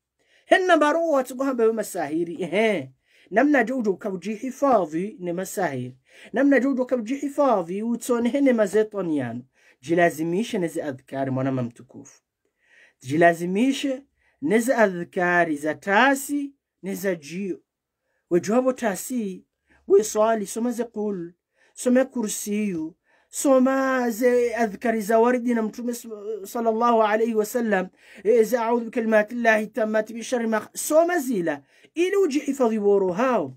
henna barowa watikuhamba yo masahiri ehe namna jojo kabji hifadhi ne masahiri namna jojo kabji hifadhi utson utsonehene mazetoni yan jilazimishe nezi adhkari mwanama mtukufu jilazimishe nezi adhkari za taasi neza jio wejwabo swali soma ze qul soma kursiyu سوما زي أذكر إذا وردنا متوم صلى الله عليه وسلم إذا أعوذ بكلمات الله التامات بشر ما سوما زيلا إلى وجه حفظي وورو هاو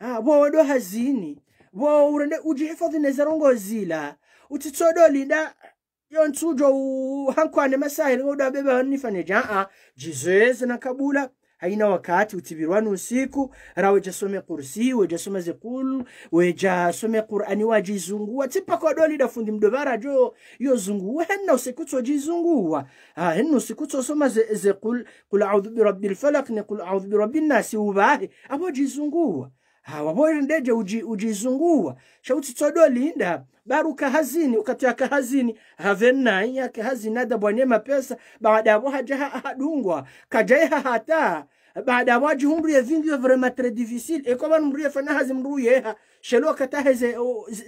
ها وودو هزيني وورنا وجه حفظي نزرونغو زيلا وتتودو لنا يون توجو هنكو مسائل ودو بيبا هنفاني جاء جزيز نكبولك haina wakati utibirwa usiku rawe jasome kursi zekul we wejasome qurani wajizunguwa kwa doli dafundi mdobara jo yo zunguwa henna usikutso jizungua ha ah, henna usikutso soma zekul kul qul a'udhu bi rabbil falaq ni qul a'udhu bi rabbin nas ubahi abo jizungua hawaboyo ndeje ujizunguwa uji shauti todo linda baru kahazini ukati ya kahazini havenai ya kahazini ada bwanie mapesa baada yabo haja hadungwa kajai hahata baada yabo haji humru ya vingi yovre matre difisili eko wanu mruye fana hazi mruyeha shelua katahe ze,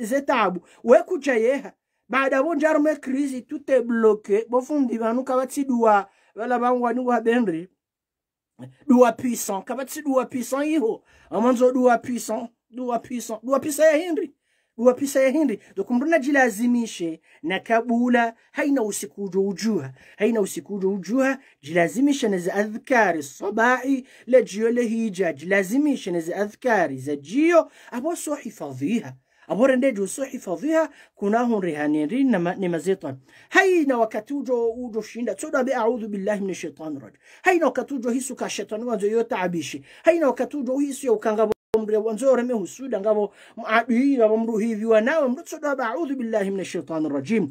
ze tabu weku jayeha baada yabo njaru me krizi tute bloke bofundi wanu kawatsiduwa wala bangu wanu wa benri Dua puissant. Kama tu puissant hiyo. Amanzo dua puissant. Dua puissant. Dua puissant ya hindi. puissant ya hindi. Doko jilazimishe na kabula haina usiku ujuha. Haina usiku ujuha. Jilazimishe na zi adhkari sabai la jio lehija. Jilazimishe na zi za jio. Apo so hifadhiha. aborende juso hifadhiha kunahun rihanerin ni mazetan haina wakati ujo ujo shinda tsoda bi a'udhu billahi minash shaitani rajim haina wakati ujo hisu ka shaitani wanzo yota abishi haina wakati ujo hisu ya ukangabo mre wanzo reme husuda ngabo adui na mru hivi wanawe mru tsoda bi a'udhu billahi minash shaitani rajim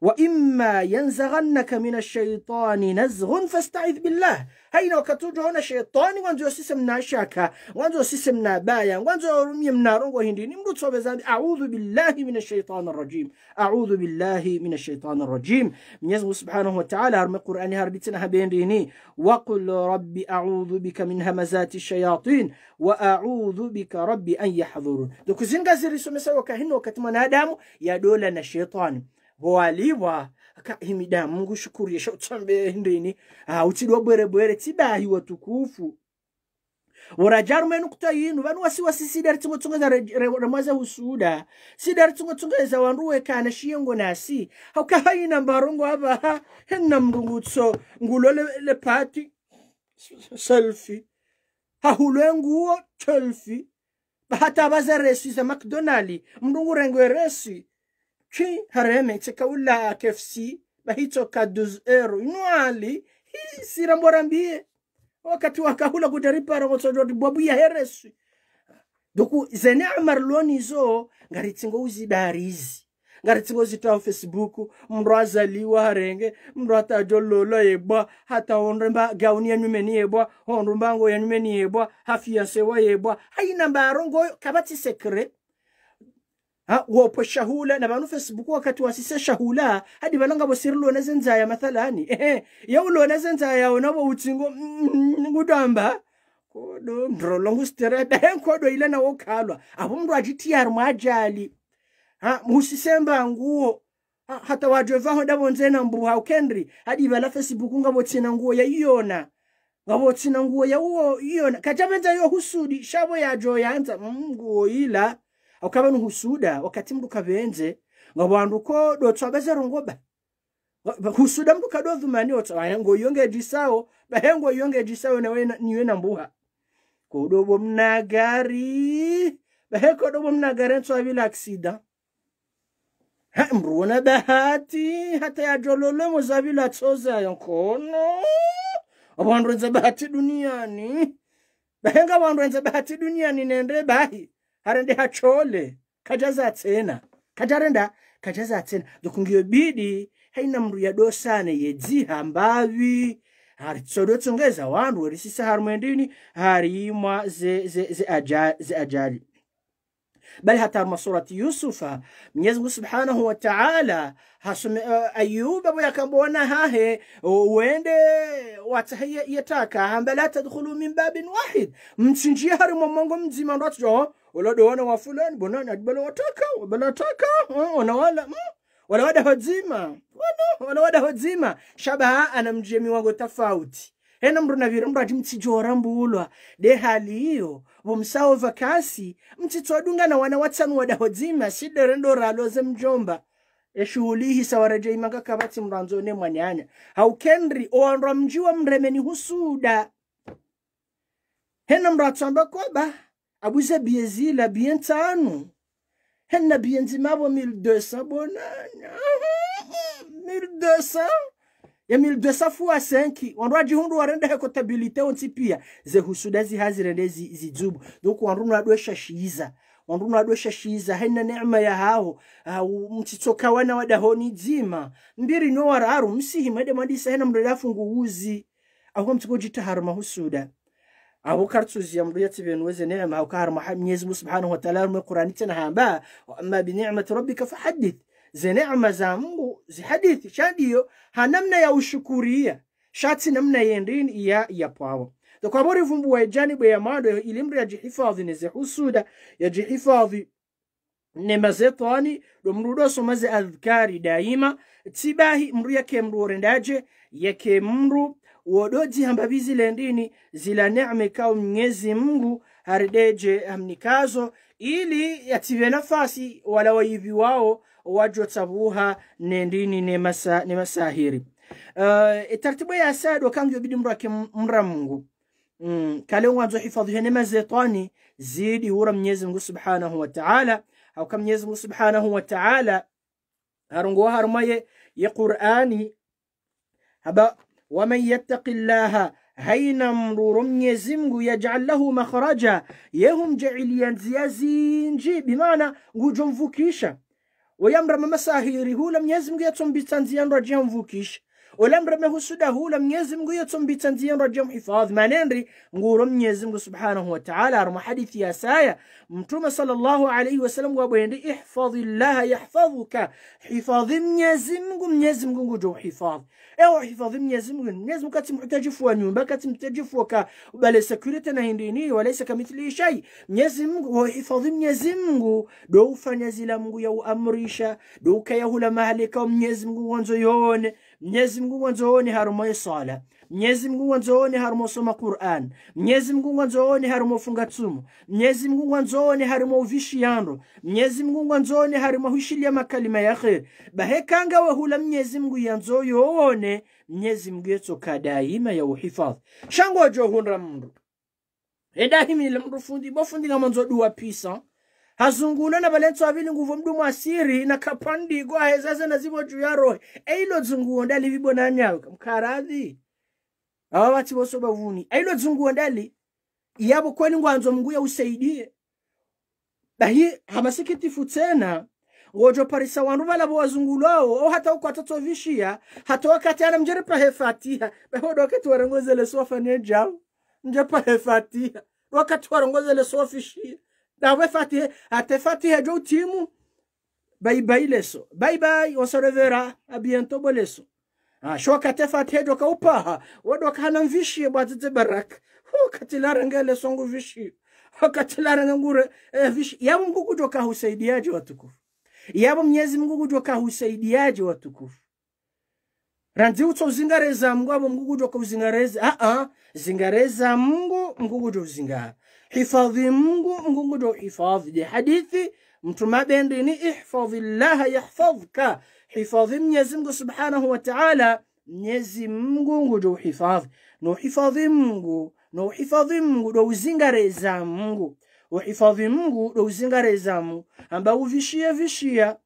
وإما ينزغنك من الشيطان نزغ فاستعذ بالله هينا وكتوجه هنا شيطان وانزو سيسمنا شاكا وانزو سيسمنا بايا وانزو رميمنا رنغو هندي نمرو تصوبزان أعوذ بالله من الشيطان الرجيم أعوذ بالله من الشيطان الرجيم من يزغو سبحانه وتعالى هرمي القرآن هربتنا بين ريني وقل رب أعوذ بك من همزات الشياطين وأعوذ بك رب أن يحضرون دوكو زنغازي رسو مسا وكهن وكتمنا دامو يا دولنا الشيطان voaliwa imi eh, damungu shukuru yesha utsombeendeni hauti ah, dobwerebwere tidayiwa tukufu vorajarumenukuta yinhu vanowasiwa sisida ritsongotsongeza remwaza usuda sida ritsongotsongeza wanruwekana shiyengo nasi aukavaina mbarongo avaha enamngungutso ngulo lepati selfi ahulwenguwo telfi bahata vaza resi za macdonald mndungurengweresi ki hareme cheka ula KFC ka kaduz eru inwali hii mbie wakati wakahula kutaripara kotodoti babu ya heresu doku zene amarloni zo ngaritsingo uzibarizi ngaritsingo zitwa facebook mndu liwa harenge mndu atajololo yebwa hata onremba gauni ya yanyumeni yebwa ondrumbango yanyumeni yebwa hafi ya sewa yebwa haina mbaro kabati sekre wopo shahula na banu facebook wakati wasise shahula hadi balonga bosiri lona ya mathalani ehe yaulona zenzaya onabo utingo mm, ngutamba kodo mdrolongo siterebe *laughs* kodo ile nawo khalwa abo mndu atitiyari mwajali ha musisemba nguo ha, hata wajovaho dabonze na mbu hau kendri hadi bala facebook nga ngabotsina nguo ya iyona ngabotsina nguo ya uo iyona kachabenza yo husudi shabo yajo yanza mnguo mm, ila ukaba nuhusuda wakati mndu kabenje ngabandu ko dotswabezero ngoba husuda mndu kadodhumani otsa ngo yonge disao bahengo yonge disao na wewe niwe na mbuha kodobo mnagari baheko dobo mnagari ntso bila aksida ha mruona bahati hata ya jololo mozabila tsoza yonkono abandu nze bahati duniani bahenga abandu nze bahati duniani nende bahi harende hachole kajaza tsena kajarenda kajaza tsena dokungiyo bidi haina mru yadosane yedziha hambavi hari tsodo tsongeza wandu risisa hari mwendini hari imwa ze, ze, ze, aja, ze ajali bali hata masurati yusufa mwenyezi mungu subhanahu wataala hasume uh, eh, ayuba bwe yakabona hahe wende watahiya yataka hamba tadkhulu min babin wahid mtsinjia hari mwamongo mzima walada wana wa fulani bonani adibala wataka wabala wataka wanawala wanawada hodzima wana wanawada hodzima shabaha anamjie miwango tofauti hena mndu navira mndu ati mtsijora mbulwa de hali hiyo vomsao vakasi mtitswadunga na wana watsanu wadahodzima sidere ndoraloze mjomba eshuhulihi sawarajeimaga kavati mndu anzone mwanyanya haukenri oandwa mjiwa mremeni husuda hena mndu atswamba koba abuja biezi la bie ntanu hena bie nzima bo 1200 bona 1200 ya 1200 fois 5 wandu jihundu warenda heko tabilite onsi pia ze husuda zi rende zi, zi dzubu donc wandu shashiza shiiza wandu nadwesha shiiza hena neema ya hao uh, mtitsoka wana wadahoni zima mbiri no wararu msihi made madisa hena mdada fungu uzi ahwa mtiko haruma husuda أو كرتوز يمضي تبين وزن نعم أو كهر محمد يزمو سبحانه وتعالى من القرآن تنهى با وأما بنعمة ربك فحدث زي نعمة زامو زي حديث شاديو ها نمنا يا وشكورية شاتي نمنا يندين يا يا باو دو كابوري فمبو جانب يا مادو إلمر يجي حفاظي نزي حسودة يجي حفاظي نمزي طاني ومرودو مزي أذكاري دايما تباهي مريا يكي مرو رنداجي يكي مرو hamba hambaɓisile ndini zila neame kaw mnyezi mngu harideje amnikazo ili yative nafasi wala waivi wao wajotabuha nendini nemasa, nemasahiri uh, itartibu ya asadu wakamjobidi mrake mra mngu mm, kale wanzo hifadhi henema zetani zidi hura mnyezi mngu subhanahu wa ta'ala hauka mnyezi mngu subhanahu wa ta'ala harungu harumaye ya qur'ani haba ومن يتق الله هين مرورم يزم يجعل له مخرجا يهم جعل ينزيزين جي بمعنى وجنفوكيشا ويمر مساهيري هو لم يزم يتم بتنزيان رجيم فوكيش olambira mehusuda hula mnyezi mngu yotsombitsa ndziyendo aja mhifadhi manendri nguro mnyezi mngu subhanahu wataala ari muhadithi ya saya mtume sallallahu alaihi wasallam wabwendi ihfadhi llaha yahfadhuka hifadhi mnyezi mngu mnyezi mngu nguja uhifadhi ewa hifadhi mnyezi mngu mnyezi mngu kati mhitajifu wa nyumba kati mhitajifu waka bale security na hindini walaisa kamithlihi shai mnyezi mngu wahifadhi mnyezi mngu do zila mngu ya uamrisha do ukayahula mahalika mnyezi mngu wanzo yone mnyezi Mungu wanzooni harumo sala Mnyezi Mungu wanzooni harumo soma Qur'an Mnyezi Mungu wanzooni harumo funga tsumu Mnyezi Mungu wanzooni harumo uvishi yando Mwenyezi Mungu wanzooni harumo makalima ya khair bahekanga hula mnyezi Mungu yanzo yoone Mnyezi Mungu yeto kadaima ya uhifadhi shango johunda mndu edahimile mndu fundi bofundinga manzo duwa pisa hazungula na balentso avili nguvu mdumu asiri na kapandi kwa hezaze na zivo juu ya rohe eilo dzunguo ndali vibo na nyawe mkaradhi awa wati boso bavuni eilo dzunguo ndali yabo kwani ngwanzo mungu ya usaidie dahi hamasikitifu tena wojo parisa wandu vala vowazungulawo o hata vishia hata wakati ana mjere pa hefatia pahefatiha behodoke tuwarengozele sofa mjere pa hefatia wakati warengozele sofishiya na awe fatihe atefatihe jo timu bye bye leso bye bye on se reverra a bientôt boleso ah shoka tefatihe jo kaupaha wodo kana mvishi bwadzidze baraka hukatilarangele songo vishi hukatilaranga ngure eh, vishi yabo mungu joka husaidiaje watukufu yabo mnyezi mungu joka husaidiaje watukufu ranzi utso uzingareza mungu abo ah, ah, mungu joka uzingareza a a zingareza mngu mungu joka uzingara hifadhi Mungu, Mungu ndo hifadhi. Je, hadithi Mtume abendi ni ihfadhi ihfadhillaha yahfadhka, hifadhi Mwenyezi Mungu subhanahu wa ta'ala. Mwenyezi Mungu ndo hifadhi, no hifadhi Mungu, no hifadhi Mungu ndo uzingareza Mungu, uhifadhi Mungu ndo uzingareza Mungu, amba uvishia vishia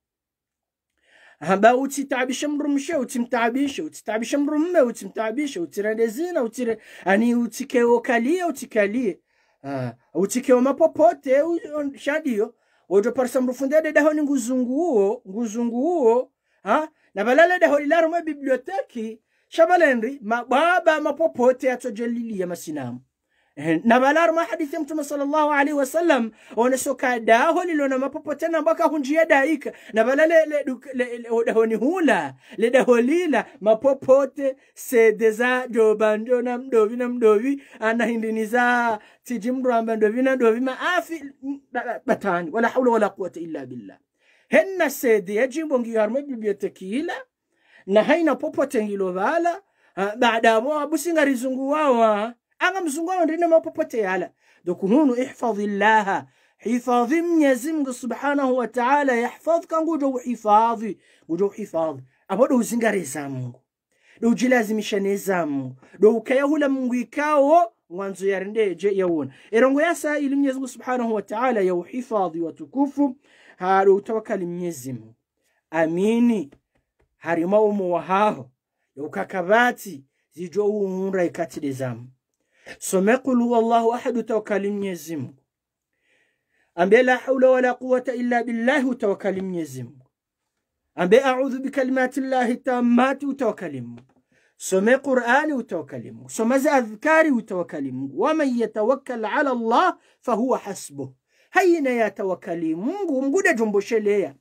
amba utitabisha mrumshe utimtabishe utitabisha mrumme utimtabishe utirende zina utire ani utikeokalie utikalie uh, mapopote shadio shadiyo parsa mrufunde daho uo nguzunguuo uo ha na balale daho lilarumwe biblioteki shabalendri mabwaba mapopote ya masinamu Eh, na balaruma hadithi mtume sallallahu alaihi wasallam oneshoka daho na mapopo tena mpaka hunjia daika na balale le, le, le, le odahoni hula le daholila mapopote sedeza dobando na mdovi na mdovi anahindiniza tiji mramba ndovi na ndovi maafi batani wala haula wala quwata illa billah henna sedi yajimbo ngiharmo bibliotekila na haina popote ngilo ngilovala baada ya mwa businga rizungu wawa anga mzungano ndine mapopote yala dokununu ihfadhi llaha hifadhi mnyezi mngu subhanahu wa ta'ala yahfadh kangudo uhifadhi gudo uhifadhi abo do uzingareza mungu do ujilazimisha neza mungu do ukayahula mungu ikawo mwanzo yarendeje yawona erongo ya sa ili mnyezi mngu subhanahu wa ta'ala ya uhifadhi tukufu haro utawakali mnyezi mungu amini harimo umuwahaho ukakabati zijo uhunra ikatire zamu سمقل هو الله أحد توكل يزم ام بلا حول ولا قوة إلا بالله توكل من يزم أمبي أعوذ بكلمات الله التامات توكل سمي قرآن وتوكل سمز أذكاري وتوكل ومن يتوكل على الله فهو حسبه هينا يا توكل مونغو مونغو جنبو شليا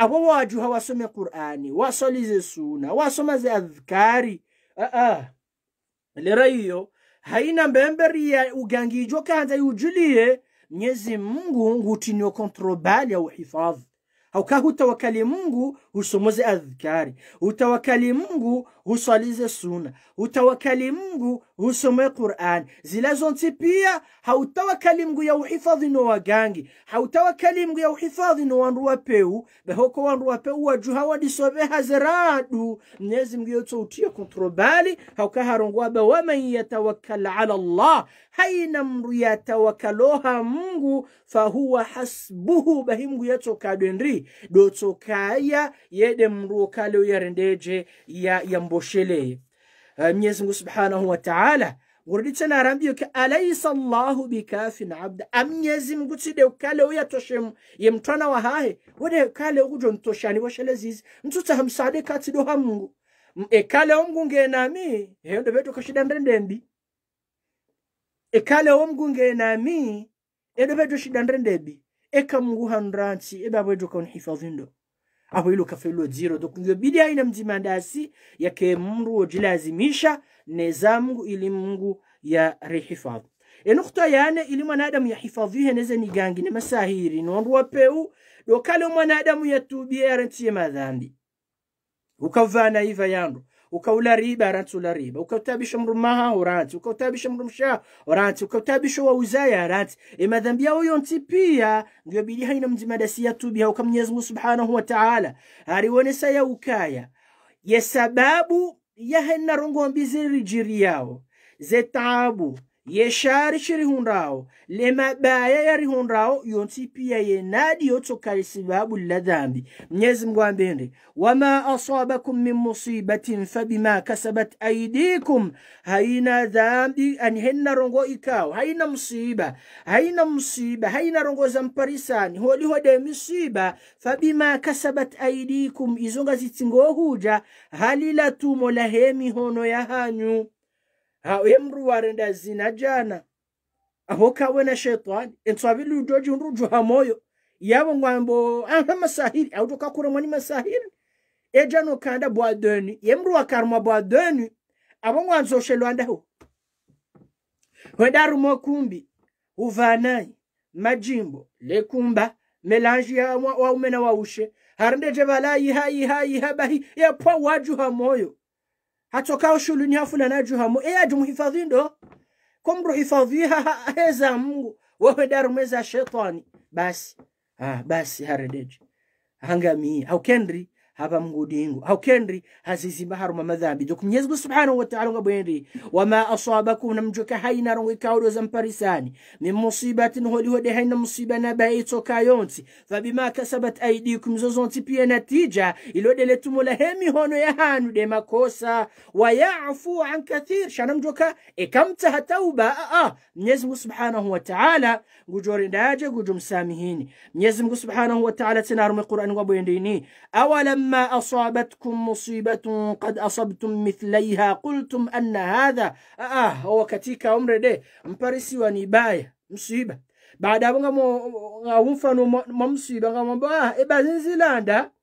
أبو واجوها وسمي قرآن وصلي زي السونة وسمز أذكاري أه أه لرأيو haina mbemberia ugangijo kanza yujulie Mwenyezi Mungu ngutinio control bali ya uhifadhi haukaa hutawakali Mungu usomoze adhikari, utawakali Mungu uswalize suna, utawakali Mungu usome Qur'an. Zilazonti pia hautawakali Mungu ya uhifadhi no wagangi, hautawakali Mungu ya uhifadhi no wanruwa peu, behoko wanruwa peu wajuha wadisobe hazeradu Mwenyezi Mungu yote utia kontrobali, haukaharongwa ba waman yatawakkal ala Allah, haina mru yatawakaloha Mungu fahuwa hasbuhu bahi bahimgu yatokadwenri dotokaya yede mru okale uyarendeje ya, ya بوشيلي ميزنغو سبحانه وتعالى وردتنا ربيك أليس الله بكاف عبد أم يزم قدسي ديو كالو يتوشم يمتونا وهاي وديو كالو قدون توشاني وشلزيز انتو تهم سعدي كاتدو همو ekale omgungenami eyondo betu kushida ndendembi ekale omgungenami eyondo betu shida ndendembi eka mungu hanranti ebabwetu kaunhifadhindo ilo ziro jiro donc bidi bidia ina mjimandasi yake mru ojilazimisha neza mungu ili mungu ya rehifadhi enukta yane ili mwanadamu neza ni gangi ni masahiri nondwa wapeu dokale mwanadamu yatubie yarantiye madhambi ukavana iva yandu ukaula ukaulariba aranti ulariba ukautabisha mrumaha oranti ukautabisha mrumsha oranti ukautabisha wauzaya aranti emadhambi yao yonti pia ndio bidi haina mzimadasi yatubiha uka Mwenyezi Mungu Subhanahu wa Ta'ala arionesa ya ukaya ya sababu yahena rongo ambizi rijiri yao ze taabu ye shari chirihunrao le mabaya yarihunrao yonti pia ye nadi yotokali sibabu la dhambi mnyezi mungu ambende wama asabakum min musibatin fabima kasabat aidikum haina dhambi ani henna rongo ikao haina msiba haina msiba haina rongo za mparisani holihode misiba fabima kasabat aidikum izonga zitingo huja halila tumo lahemi hono ya hanyu hawe mruware ndazina jana aho kawe na shetani enswabili ujoji nruju hamoyo yabo ngwambo aha masahiri auto kakura mwani masahiri ejano kanda bwa bwadeni yemruwa karma bwadeni abo ngwanzo shelwanda ho rumo kumbi uvanai majimbo lekumba melange ya waume na waushe harindeje balayi hayi hayi habahi yapwa wajuha moyo hatokao shuluni hafula najuhamu e eh, hifadhi ndo ha heza mungu wewe darumeza shetani basi ah, basi haredeje angamii au kendri haba mgudingu haukenri hazizima haruma madhambi doku mwenyezi Mungu subhanahu wa ta'ala ngabwenri wama asabakum namjuka haina rongo ikawlo zamparisani min musibatin holi hode haina musiba na baito kayonti fabima kasabat aidikum zozonti pia natija ilode letumula hemi hono ya hanu de makosa wa ya'fu an kathir shanamjuka ikamta tauba a a mwenyezi Mungu subhanahu wa ta'ala ngujori ndaje gujumsamihini mwenyezi Mungu subhanahu wa ta'ala tinarume Qur'an ngabwendini awalam فلما أصابتكم مصيبة قد أصبتم مثليها قلتم أن هذا آه وكتيك عمر ده مبارسي ونباية مصيبة بعد أبغى مو مفنو مصيبة غمبا آه، إبا زنزلاندا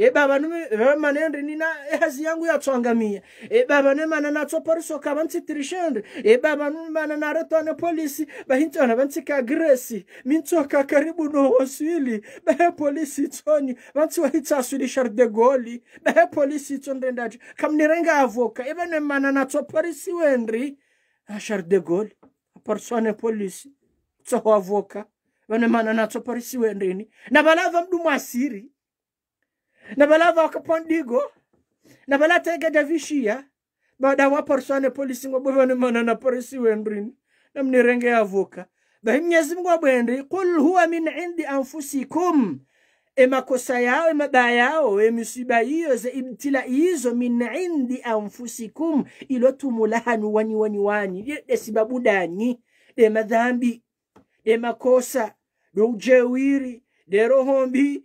ebaba eh, nmanendrini eh, eh, na ehazi yangu yatswangamia ebaba nemana natsoporiso kava ntsitirixendri ebaba nmana naretwane polisi vahintsana va ntsika gresi mintsoka karibu nohoswili bahe polisi itsoni va ntsiwa hitsaswili shardegoli bahe polisi itsonrendatra kamnirenga avoka iva e nemana natsoporisiwendri ah, a shardegoli aporiswane polisi tsoho avoka vanemana natsoporisiwendrini na valava mdumwasiri na balava wakapandigo na balatega davishiya bada wapariswane polisi ngo mana na polisi wendrin namnirenge avuka bahimnyezi mngu abwende kul huwa min indi anfusikum emakosa yao emabaya yao emisiba hiyo ze imtila hizo min indi anfusikum ilotumulahanu wani wani wani desibabu e dani de madhambi de makosa de ujewiri de rohombi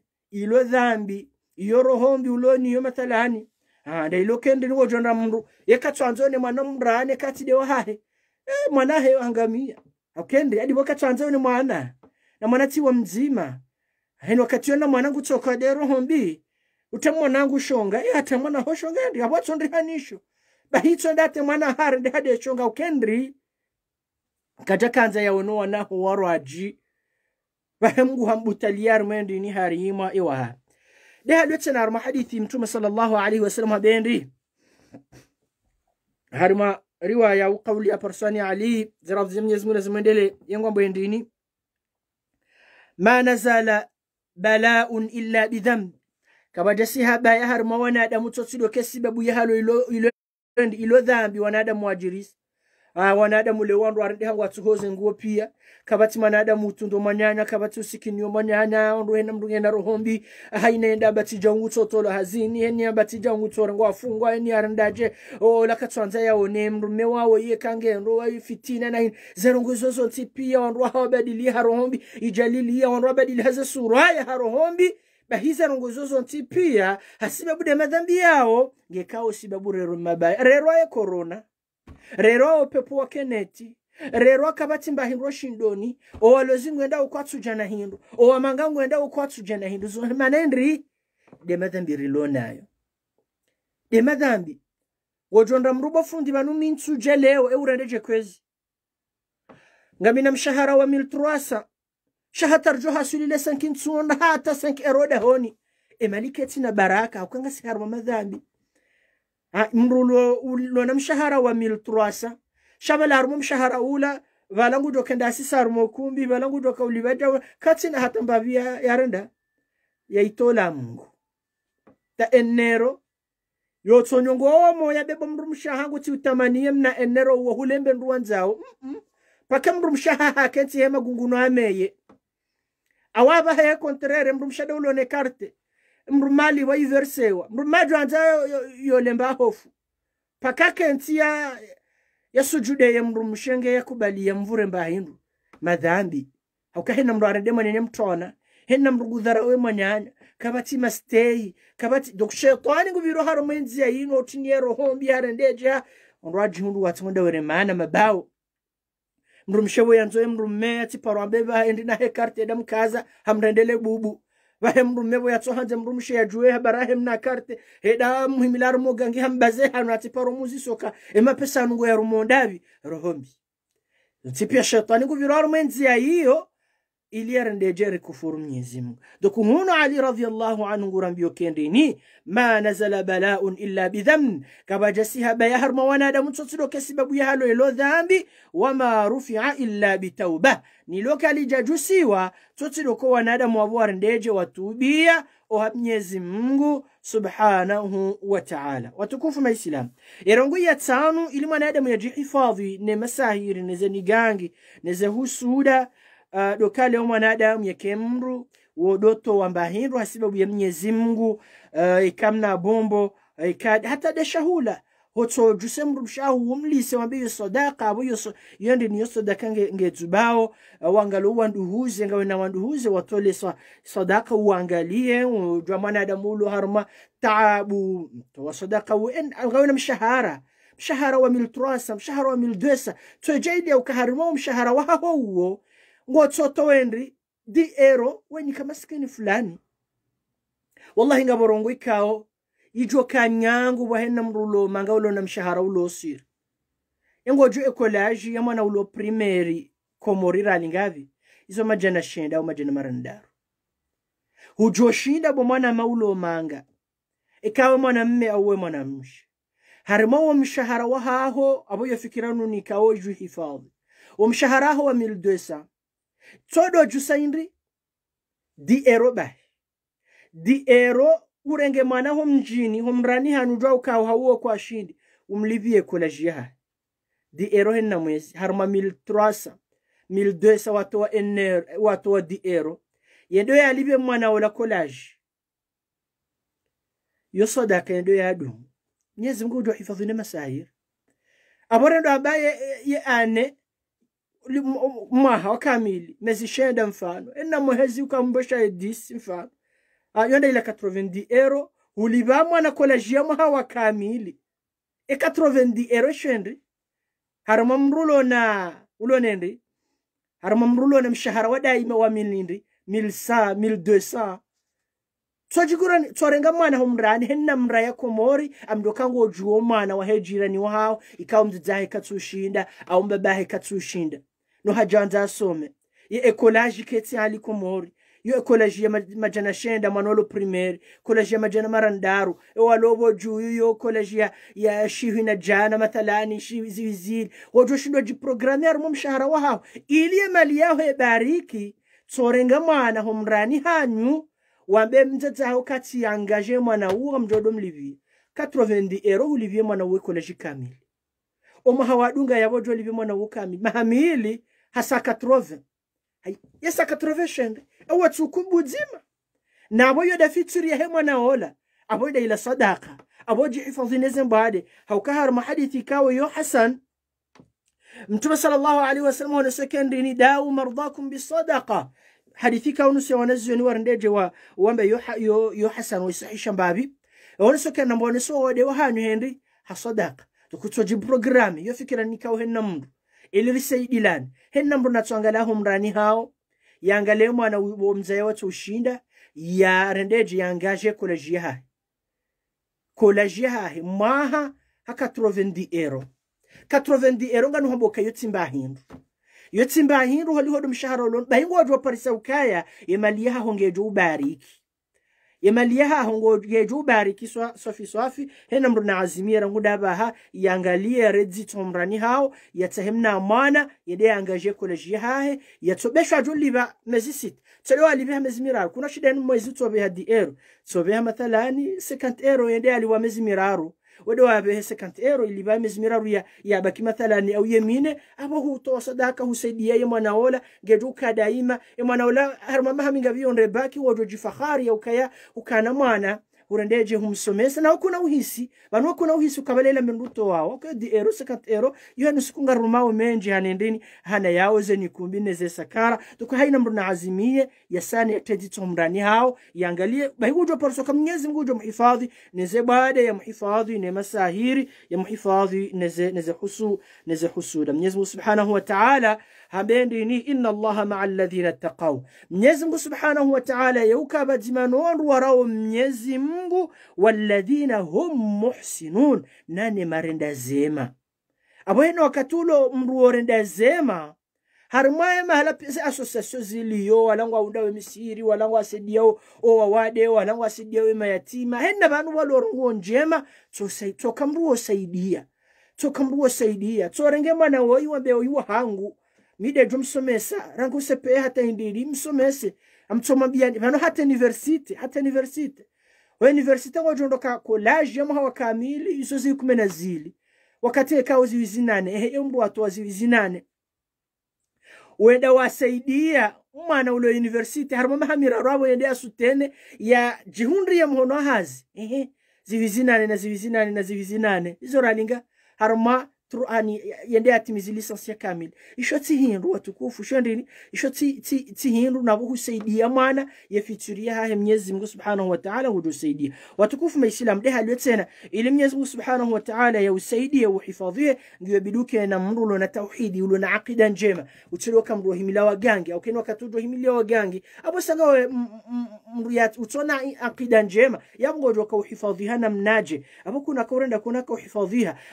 ilo dhambi iyo rohombi uloni iyo matalani anda ah, ilo kende niwo jonda mndu yekatsanzone mwana mrane de hahe e, mwana he angamia akende adi wakatsanzone mwana na mwana tiwa mzima hino yona mwanangu tsoka de rohombi utemwanangu shonga e ate mwana ho shonga ndi awatsondihanisho bahitso ndate mwana hare ndihade shonga ukendri kajakanza yaonowa naho warwaji وهمبو هم تليار من ديني هاريما إيوها ده لوتسن هرما حديثي متوم صلى الله عليه وسلم هبين ري هرما رواية وقولي أبرساني علي زراف زمني زمنا زمن دلي ينقوم بين ديني ما نزال بلاء إلا بذنب kama dasi habaya harma wanadamu totsido kesi babu yahalo ilo إلو ذنب dhambi wanadamu wajirisi ah, wanadamu wandu arinde ha watsuhoze nguo pia kabati manadamu utundo manyanya kabati usikinyo manyanya ondo hena mdu ngena rohombi ah, haina enda bati jangu totolo hazini eni bati jangu tora ngo afungwa eni arandaje o laka tsanza ya one mdu mewawo ye kange ndo wa fitina na zerongo zozo ntipia, ondo ha badili ha rohombi ijalili ya ondo badili haze suraya ha rohombi bahiza rongozozo ntipia, hasibabu de madhambi yao ngekao rero mabaya Rero ya korona rero awo wa keneti rero akabatimba hindwa shindoni owalozi ngwenda ukwatsuja na hindu o owamanga ngwenda ukwatsuja na hindu manendri de madhambi rilo nayo de madhambi wojonda mrubo fundi vanu mintsuje leo eurendeje kwezi ngamina mshahara wa miltruasa shahatarjo hasulile sankintsuonda hata sank erode honi emaliketi na baraka akwanga siharwa madhambi mrulu lona mshahara wa mil miltrasa shabala harumo mshahara ula valangu doka ndasi harumo kumbi valangu doka kati na hata mbavi ya yarenda yaitola mungu ta enero yoto nyongu yotsonyongo womo beba mndu mshahangu ti utamaniye mna enero uwo hulembe nduwa nzao mm -mm. pake mndu mshahaha kenti hema gungunu ameye awaba haya kontrere mndu mshada ulone karte mrumaliwa iverisewa mrumadwanza yolembahofu pakakentsia yasujudeye mndu mshenge yakubaliya mvure mbahindu madhambi aukahina mndu arede mwanene mtona hina mndu kudharawe mwanyanya kavati masteyi kavati dokushetani nguviro haro mwenzia ino otinie rohombi harendeja mndu ajihundu watsimwendawere mana mabao mndu mshevo yanzoye mndu mmeya tsiparwambe vaendi na hekarteda mkaza hamrendele bubu vahemrume voyatsohanze mrumsheyajuehabarahemnakarte heda muhimilarumogangi hambaze hanu atsiparo muzisoka emapesanungo yarumondavi rohombi ntsipya shetani nguviro arumwe nziya yiyo ili arendejere kufuru mnyezi mungu dokuhuno ali radiallahu anhu ngurambio kendi ni ma nazala balaun illa bidhamn kabajasihaba yaharma wanadamu tsotsidoke sibabu yahalo elo dhambi wama rufia illa bitauba niloke alijajusiwa tsotsidoko wanadamu abo arendeje watubia oha mnyezi mungu subhanahu wa ta'ala watukufu maisilam yarongo ya tanu ili mwanadamu yajihifadhi ne masahiri neze nigangi neze husuda uh, ah, dokale wa mwanadamu yakemru wodoto wambahindwa sababu ya mnyezi mungu uh, ikamna bombo uh, ikad hata deshahula hotso jusemru mshahu umlise wambiyo sodaka abuyo so, yondi niyo sodaka ngedzubao nge uh, wangalo wanduhuze nga wena wanduhuze watole so, sodaka uangalie jwa mwanadamu ulu haruma taabu wa sodaka uen ngawe mshahara mshahara wa 1300 mshahara wa 1200 tojaidi ukaharimu mshahara wa hawa huo ngotsoto wendri di ero kama masikini fulani wallahi ngaborongo ikao ijo kanyangu mrulo manga ulo na mshahara ulo sir yango jo ekolaji yamwana ulo primary komorira lingavi izo majana shenda au majana marandaro hujo hujoshinda bo mwana maulo manga ikao mwana mme we mwana mshe harimo wa mshahara wa wahaho abo yafikiranu nikawo ju hifadhi wa mshahara wa 1200 tsodo jusa indri di ero ba di ero urenge mwana homjini homrani hanu jwa ukawa hauo kwa shindi umlivie kuna jiha di ero henna mwezi harma 1300 1200 watu wa enero watu wa di ero yendo ya libe mwana ola collage yo sadaka yendo yadumu Mwenyezi Mungu ndio hifadhi na masair aborendo abaye ye ane mwaha wakamili mezi shenda mfano ena mwezi ukambosha edisi mfano ah, yonda ila 90 euro uliba mwana kolajia mwaha wakamili e 90 euro shendri harama mrulo na ulonendri harama mrulo na mshahara wada wa daima wa milindri 1100 1200 twajigurani twarenga mwana homrani henna mraya komori amdokango juo mwana wa hejirani wao ikawa mdzidahe katsushinda au mbabahe katsushinda no hajanza asome ye ekolaji ketse hali komori yo ekolaji ya majana shenda manolo primary kolaji ya majana marandaru walobo juyu yo kolaji ya, ya shihi na jana mathalani shiwiziri wojoshindwa jiprogramu yarumo mshahara ili ya mali yaho bariki tsorenga mwana humrani hanyu wambe mzata hao kati ya angaje mwana uwa mjodo mlivia 80 ero ulivye mwana uwe kolaji kamili omahawadunga ya yawojo ulivye mwana uwe kamili mahamili hasa katrove yesa katrove shenge awa tsukumbu zima na aboyo da fitsuri ya hema na ola aboyo da ila sadaka aboyo hifadhi nezin baade haukahar mahadithi kawo yo hasan mtume sallallahu alaihi wasallam wana sekendi ni dau mardakum bisadaqa hadithi kawo nuse wanazoni warendeje wa wambe yo yo, yo hasan wa waisahisha mbabi wana sokenda mbone so wode wahanyu hendi hasadaka tukutsoji programu yo fikira nikawo henna mdu ili risaidilani henambuna tswangalaho mrani hao yangale mwana womzaya watsa ushinda ya rendeje yangaje kolaji yahahe kolaji yahahe mwaha hakatrovendi ero katrovendi ero nga nuhamboka yotsimbahindu yotsimbahindu holihodu mshaharolon bahingu wajuwaparisaukaya yemali yahahongejwa ubariki yemaliyaha ahongogeju barikiswa swafi swafi hena mndu naazimira ngudabaha yangalie redzi tomrani hao na mwana yede angaje koleji yahahe yatobeshwa juliba mezisit tselo alibeha mezimiraru kuna shida mwezi tobeha di eru tobeha mathalani 50 ero yede aliwa mezimiraru ودوا به سكنت ايرو اللي با مزمرا رويا يا بك مثلا او يمين ابو هو تو صداك هو سيديا يما ناولا جدوكا دايما يما ناولا هرما مهمي غبيون رباكي وجوجي فخاري كيا وكان مانا urendeje humsomesa na ukuna uhisi banu ukuna uhisi ukabalela minuto wao kwa di ero sakat ero yohana sikunga rumao menji hanendini hana yao ze kumbine ze sakara tuku haina mruna azimie ya yasani tedi tumrani hao yangalie bahiwujwa porso kama Mwenyezi Mungu mgujwa muhifadhi neze baada ya muhifadhi ne masahiri ya muhifadhi neze neze husu neze husuda Mwenyezi Mungu Subhanahu wa Ta'ala ambaye ndio ni inna allaha maa alladhina ttaqau mnyezi mungu subhanahu wa wataala yeuka badzimanondu warao mnyezi mungu walladhina hum muhsinun nani marinda zema abwene wakati ulo mndu worenda zema harimwaye mahala pisa asosasyo ziliyo walangu aundawe misiri walangu asediyawo owawade walangu asediyawo mayatima banu walo walorunguo njema tsoka mndu wosaidia tsoka mndu wosaidia tsorenge mwana woyiwa mbeoyiwa hangu midejo msomesa rangu sepe hata indiri msomese amtsoma biani vano hata universite hata universite wa universite kwa jondo ka collage ya mwa kamili iso zi kumena zili wakati kao ziwizinane ehe mbu watu waziwizinane wenda wasaidia umwana ulo university harimo mahamira rwabo yende asutene ya jihundri ya muhono hazi ehe ziwizinane na ziwizinane na ziwizinane izo ralinga haruma qur'ani yende atimize lisansi ya kamili isho ti hindu watukufu isho ndini isho tsihindu nabo husaidia mwana ya yefituria hae mnyezi mgu subhanahu wa ta'ala hudu hudusaidia watukufu maislam deha liwe tena ili mnyezi mgu subhanahu wa ta'ala ya yausaidie uhifadhie ndio biduke na mrulo na tauhidi ulo na akida njema utsiro kamro himila wa wagangi au kenwa katudo himila gangi abo sanga mruyat utona akida njema yabngojo ka uhifadhiha na mnaje abo kuna kurenda kuna kuhifadhiha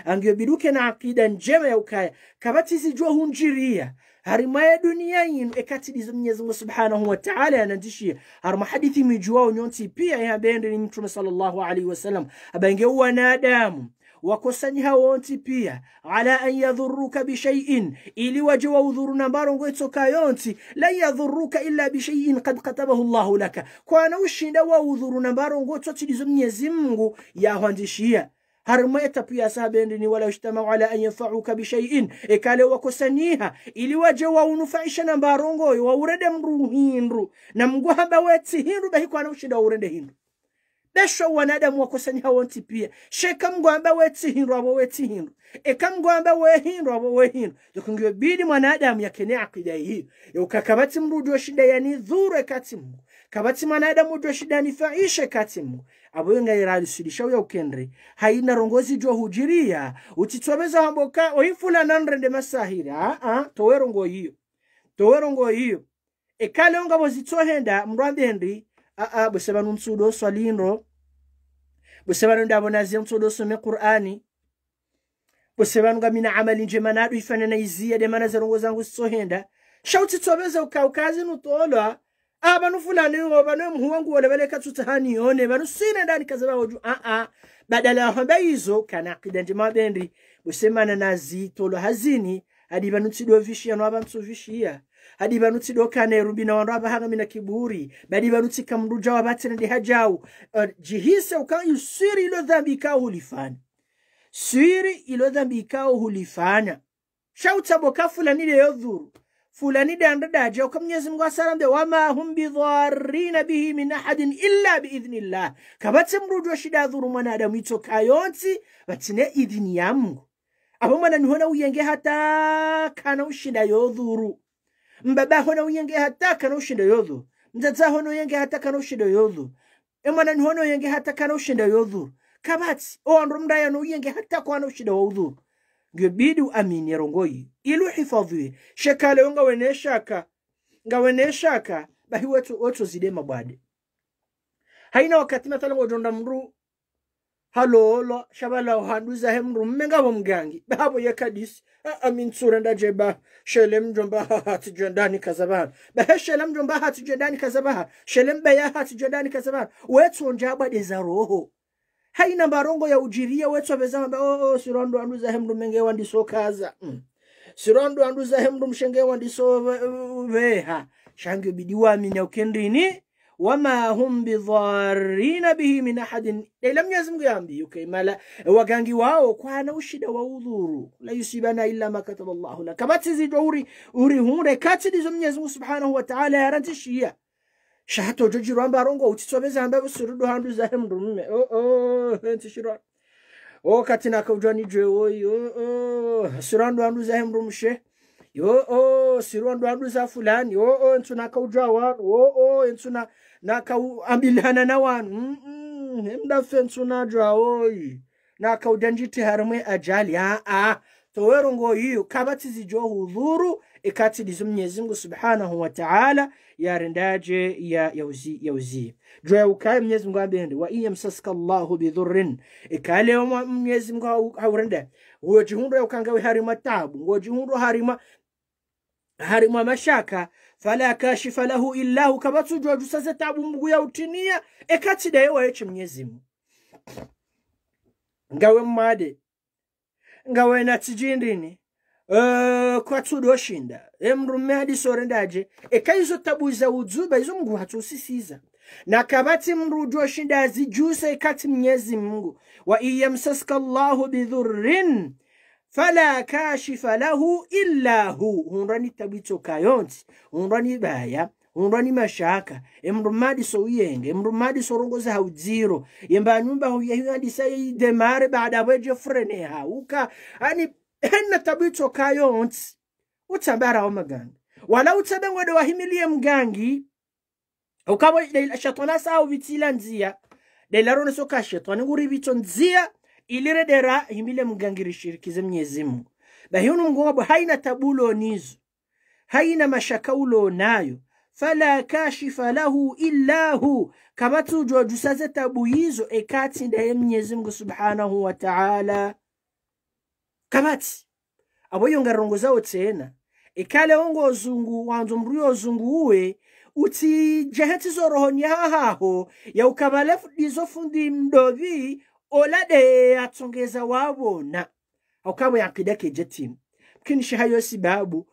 uhifadhiha biduke na akida fida njema ya ukaya kabati zijua hunjiria harima ya dunia yinu ekatidiza mwenyezi mungu subhanahu ya anandishia harima hadithi mijuao nyonti pia ya yabende ni mtume sallallahu alaihi wasallam abange uwa na wanadamu wakosanyi hawonti pia ala an yadhuruka bishayin ili waje wa udhuru waudhuru nambaro ngoetoka yonti la yadhuruka ila bishayin kad katabahu allahu laka kwa kwana ushinda waudhuru nambaro ngototilizo mnyezi mungu hwandishia harmeta pia sabendi ni wala ijtamau ala an yanfauka bishaiin ekale wakosaniha ili waje waunufaisha na mbarongoyo waurede mru hindu na mgwamba wetsi hindu behikwana ushida urende hindu besho wanadamu wakosaniha wonti pia sheka mgwamba weti hindu abo weti hindu eka mgwamba we hindu abo we hindu yokungiwe bidi mwanadamu yakene akida hiyo yokakabati mrudi wa shida yani dhuru ekati mgu kabati kavatsimana shidani joshidanifa ishe katsimu avoyongaira alisulisha uya ukenre haina rongozi jwa hujiria utitsoveza hamboka oimfula nanrende masahira a a aa towerongo iyo towerongo iyo ekale ongavozitsohenda mrwandhendi a bwese vanu mtsudo swalinro bwese vanu ndavonaziya mtsudo some qur'ani bwese vanu mina amali njema nadu ifanana iziya demana zerongo zangu shauti shautitsoveza ukaukazi nutolwa abanu fulani ho banu muhu wangu waleweleka tutahani yone banu sina ndani kaza bao ju a a badala ya hamba hizo kana akida njema bendi busemana na zito lo hazini hadi banu tido vishia no abantu vishia hadi banu tido kane rubi na wandu abahanga mina kiburi badi banu tika mruja wa batena di hajau uh, jihise uka yusiri ilo dhambi ikao hulifana siri ilo dhambi ikao hulifana shauta boka fulani leyo dhuru فلان دان رداجة وكم يزم قصرم وما هم بضارين illa من أحد إلا بإذن الله كبتم رجوع شدا ذرو من آدم يتوكايونتي بتنا إذن mana ni hona هنا وينجي حتى كانوا شدا يوذورو mbaba hono uyenge hata kana ushinda yodhu mzaza hono uyenge hata kana ushinda yodhu emwana hono uyenge hata kana ushinda yodhu kabati e oandro mndaya no uyenge hata kana ushida wa ngiyobidi uamini erongoyi ili uhifadhiwe weneshaka nga weneshaka bahi wetu wetu zide mabade haina wakati mathala ngodonda mndu halolo shabala uhanduza he mru mme wa mgangi babo ya kadis amin sura amintsura ndajeba shelem jomba hatijwe ndani kazabana bahe shelem jomba hatijwe ndani kazabana shelem baya hatijwe ndani kazabana wetu onja onjabwade za roho haina marongo ya ujiria wetu vezamba o oh, oh sirondo andu za hemdu mengewa ndisokaza mm. sirondo andu za hemdu wa ndiso veha bidi wa mina ukendini wama hum bidharina bihi min ahadin ila mwenyezi mungu yambi ukaimala wagangi wao kwana ushida wa udhuru la yusibana illa ma kataba llahu la kamati uri hunre katilizo mwenyezi mungu subhanahu wataala yarantishia zvatojo chiramba rongo uchitsovesa hamba usirudo handu zae mndu mme oh, oh, nsishira o oh, katinaka ujanijeo siru andu andu zae mndu mshe yoo siru andu andu za fulani oo ntsunaka ujawaru oo ntsuna naka ambilana na wanu mda mm, mm, fe ntsuna jwaoi naka ujanjiti harimwe ajali aa ah, ah. towerongo iyo kava tizijo huluru ikati dizu mnyezi mungu subhanahu wataala Ta'ala ya rindaje ya uzi. jwa ukaye mnyezi mungu ambende wa iyamsaska llahu bidhurrin ikalewa mnyezi mungu haurende huyo jihundo ukangawe harima tabu ngo jihundo harima harima mashaka fala kashifa lahu illahu kabatsujwa jusaze tabu mungu dae wa yeche mnyezi mungu ngawe mmade ngawe natijindini Eh, kwatsudo shinda emrume eh, adisore ndaje ekaizotabuiza eh, udzuba izonguhatso usisiza nakavati mrudo shinda azijuse ikati mnyezi mungu wa iyamsaska llahu bidhurrin fala kashifa lahu illa hu hunrani tabwitso kayonsi hunrani baya hunrani mashaka emrumadiso uyenge emrumadiso rongoze haudziro yembanumba huyehuyandisa idemare baada vo ejefreneha uka ani henna onti. Utabara utabaraho magangi. wala utabe ngwede wa wahimilie mgangi ukabo shatwana sawu vitila nzia delarone soka shatona. nguri vito nzia ilire dera himile mgangiri shirikize Mwenyezi Mungu bahinu mngwabo haina tabulo nizu. haina mashaka ulo nayo fala kashifa lahu illahu. Kamatu kama jusaze tabu hizo ekati ndaye Mwenyezi Mungu subhanahu wa ta'ala kabati aboyongera rongozawo tena ikale ongo ozungu wanzo mruyo ozungu uwe uti jeheti zorohonya hahaho ya ukabale dizo fundi mdovi olade atongeza wabona ya akida kejetim kinishi hayo sibabu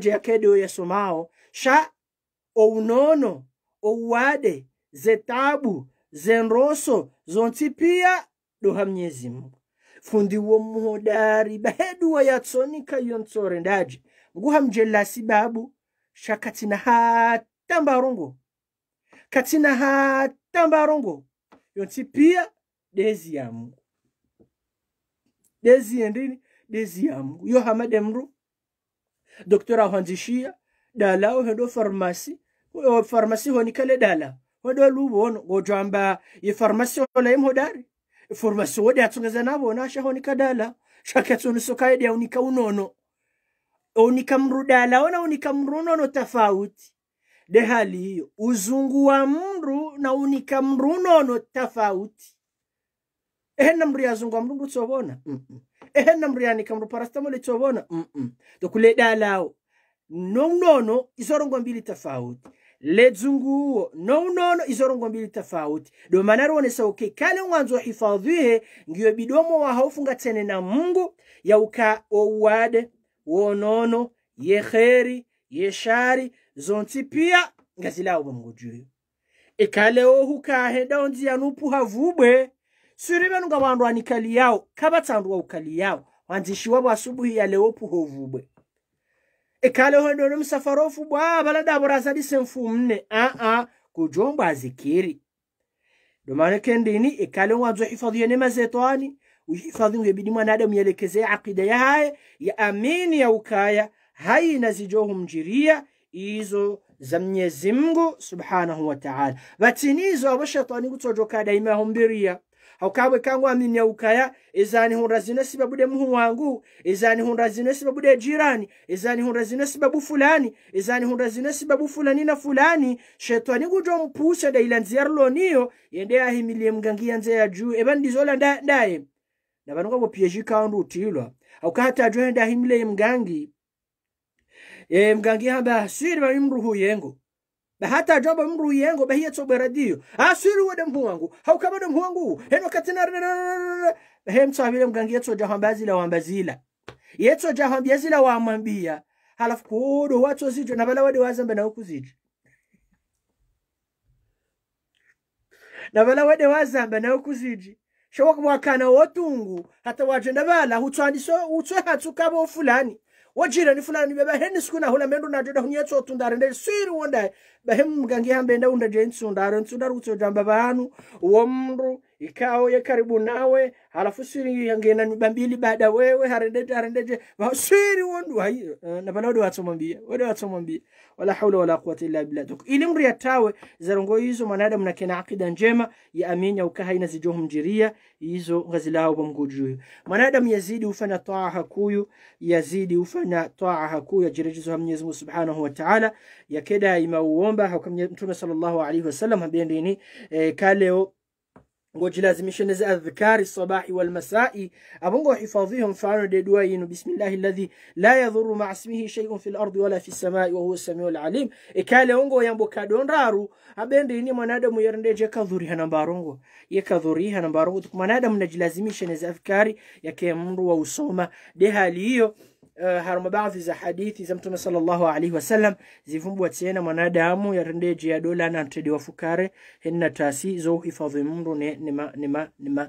ya kedo ya yasomao sha ounono ouwade zetabu zenroso zonti pia doha mnyezi mungu fundi wo muhodari bahedu wa yatsonika yontsore ndaje nguhamjela sibabu shakatina hata mbarongo katina hata mbarongo yonti pia dezi ya mungu dezi yendini dezi ya mungu yo hamade mru doktora hwanzishia dalao hendo farmasi farmasi honikale dala hodo lubono gojamba ye farmasi hola formation ode atsungeza navo ona ashahoni kadala shaka tsunuso kaede aunika unono unika mrudala ona unika mrunono tofauti de hali hiyo uzungu wa mru na unika mrunono tofauti ehena mndu yazungwa mndu tsovona mm -mm. ehena ya yanika mru paracetamol tsovona mm -mm. dokule dalao nonono isorongo mbili tofauti ledzunguwo no izo rongo mbili tofauti do maana ruonesa uke kale mwanzo wa hifadhihe ngiyo bidomo wa haufunga tene na Mungu ya uka owade wonono yekheri yeshari zonti pia ngazilao mungu juyo ikale e ohu kaheda onzi ya nupu havubwe sirivenu nunga wandu anikali yao kabata kabatandua ukali yao wanzishi wabu asubuhi ya leopu hovubwe ekhaleho nono msafarofu balada bwaba ladabo mne a a kujomba azikiri domana kendini ekale wanzo hifadhi yene mazetani uhifadhi uyebidi mwanadamu yelekeze aqida yahaye ya amini ya ukaya hai haina mjiria izo za mnyezi mngu subhanahu wataala vatinizo avo shetani daima humbiria haukawe kangwa mimya ukaya izani hunra zine sibabude muhu wangu izani hunra zine sibabude jirani izani hunra zine sibabu fulani izani hunra zine sibabu fulani na fulani shetani gujo mpusa da ilanziar loniyo yende ahimilie mgangia nze ya juu eban dizola nda ndaye na banonga bo PSG kaundu utilwa aukata jwenda himile mgangi e mgangi hamba siri ba imruhu yengo bahata jomba mru yengo bahia tsobe radio asiri wode mhuwangu haukabado mhuwangu heno katina hem tsabile mgangi yetso jahambazila wambazila yetso jahambazila wamwambia halafu kudu watu zijo na bala wade wazambe na huku zijo na bala wade wazambe na huku ziji showa mwakana wotungu hata wajenda bala hutuwe hatu hatukabo fulani wojira nifuna nibe bahenis kuna hula mendu na jeda hunye tso tundare nde siri wonda behem gangi hambe nda unda jeni tsundare tsundare kutso jamba banu womru ikao ye karibu nawe halafu siri yangena nibambili baada wewe harendeje harendeje siri wondu hai eh, na bana wode watsomwambia wode watsomwambia wala haula wala quwwata illa billah ili mri yatawe zarongo hizo mwanadamu na kena akida njema ya amini au kahaina zijohu mjiria hizo ngazi lao bomgujuyu mwanadamu yazidi ufanya taa hakuyu yazidi ufanya taa hakuyu yajirejezo ya Mwenyezi Mungu Subhanahu wa Ta'ala yakeda imauomba hakamye mtume sallallahu alaihi wasallam habiendini e, eh, kaleo وجي لازم يشنز أذكار الصباح والمساء أبنغو حفاظهم فعنو ديدوين بسم الله الذي لا يضر مع اسمه شيء في الأرض ولا في السماء وهو السميع العليم إكالي أنغو ينبو كادون رارو أبين ديني منادم يرندي جكا ذوريها نمبارونغو يكا ذوريها نمبارونغو تك منادم نجي لازم يشنز أذكاري يكي ممرو ووصوما ديها ليو uh, eh, haruma baadhi za hadithi za mtume sallallahu alaihi wasallam zivumbwa tena mwanadamu yarendeje ya dola na mtedi wa fukare henna tasi zo hifadhi mru ne nima nima nima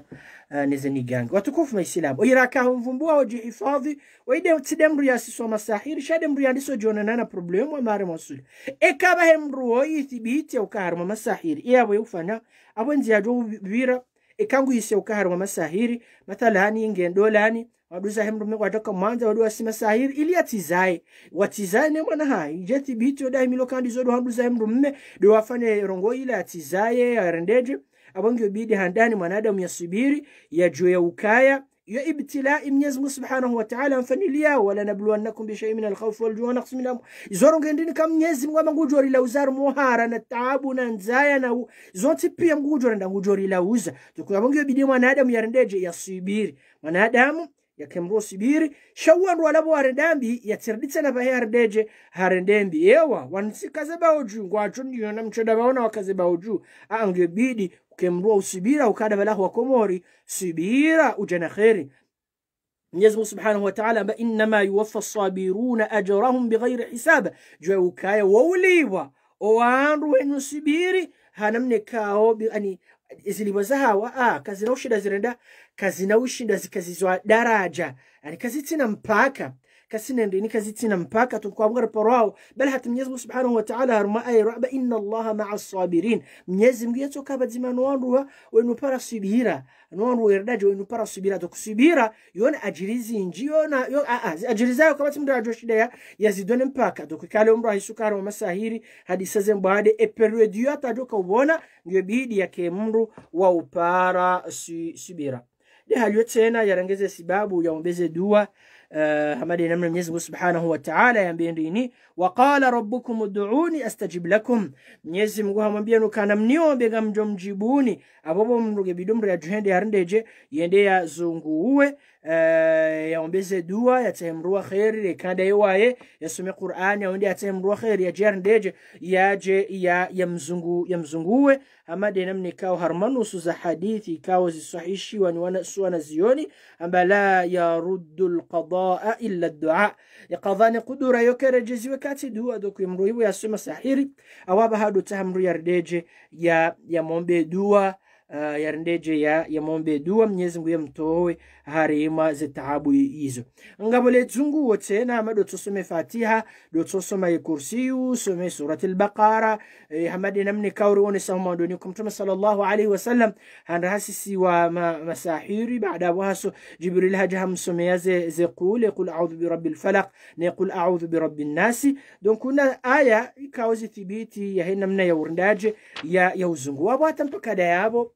uh, eh, nezenigange watukufu maisilamu oyirakaho mvumbua waje hifadhi waide tide mru siso masahir shade mru ya yandiso jona nana problemu wa amare mosule ekaba he mru ya masahir ukaharuma masahiri yufana yofana ya jo bira ekangu yise ukaharuma masahiri mathalani ingendola ni wadusa hemrumeko atoka mwanza wadua sima sahiri ili atizae Watizai ne mwana hai jeti bito dai kandi zodo handuza hemrumme do wafanye rongo ile ya rendeji. Abangyo bidi handani mwanadamu yasubiri yajue ukaya ya ibtila imnyezi Mungu Subhanahu wa Ta'ala amfanilia wala nabluwannakum bi shay'in min al wal-ju' wa naqsin zoro ngendini kam Mwenyezi Mungu amangujori la uzaru muhara na taabu na nzaya na zote pia mngujori na ngujori la uza tukuyabongyo bidii mwanadamu yarendeje yasubiri mwanadamu yakemrosi biri shawandu alabo harendambi yatsirditsana pa hardeje harendembi yewa wansikaze baoju ngwacho ndiyo na mchoda baona wakaze baoju angebidi ukemrua usibira ukada balahu wakomori sibira ujana kheri Mwenyezi Mungu Subhanahu wa Ta'ala amba innama yuwaffa sabiruna ajrahum bighairi hisab jwa ukaya wauliwa owandu wenu sibiri hanamne kao yani ziliwa zahawa ah kazira ushida zirenda kazina ushinda zikazizwa daraja yani kazitsina mpaka kasina ndini kazitsina mpaka tunkwamgara parao bali hata Mwenyezi Subhanahu wa Ta'ala harma ay raba inna Allah ma'a as sabirin Mwenyezi Mungu yatoka badzimano wanduwa wenu para subira nwandu werdaje wenu para subira to kusubira yona ajirizi njiyona yo a a ajiriza yo kama timnda ajo shida ya yazidone mpaka to kale umro isukara wa masahiri hadi sasa mbade e period yata joka ubona ndio bidi yake mru wa upara subira de haliwe tena yarengeze sibabu yaombeze dua hamadi eh, namna Mwenyezi Mungu Subhanahu wa Ta'ala yambie ndini wa rabbukum ud'uni astajib lakum Mwenyezi Mungu hamwambia nukana mniombe gamjo mjibuni abobo mruge bidomre ya juhende harendeje yende ya zunguwe Eh, yaombeze dua yatahe mrua kheri rekanda iwaye yasome qurani aundi yatahe mrua ya yajere ndeje yaje ya ya mzungu yamzungu yamzunguwe ama denam nikao harmanusu za hadithi kao ikao wa ni wanasuwa na zioni amba la yaruddu alqadaa illa ya qadani qudura yokerejeziwe wakati dua dokimru hivo yasome sahiri awaba hadu tahamru yardeje ya ya mombe dua uh, ya yarndeje ya ya mombe dua mnyezi nguye mtowe harema zetahabu izo ngabole zungu tena na do tsosome fatiha do tsosoma kursiyu sume suratil bakara, baqara hamadi namni kawri woni sama do ni kumtuma sallallahu alaihi wasallam han hasisi wa masahiri baada wahasu jibril hajham some yaze ze qul kul a'udhu bi rabbil falaq ne kul a'udhu bi rabbin nas donc kuna aya ikawzi thibiti ya hinamna ya urndaje ya ya uzungu wabo hata mpaka dayabo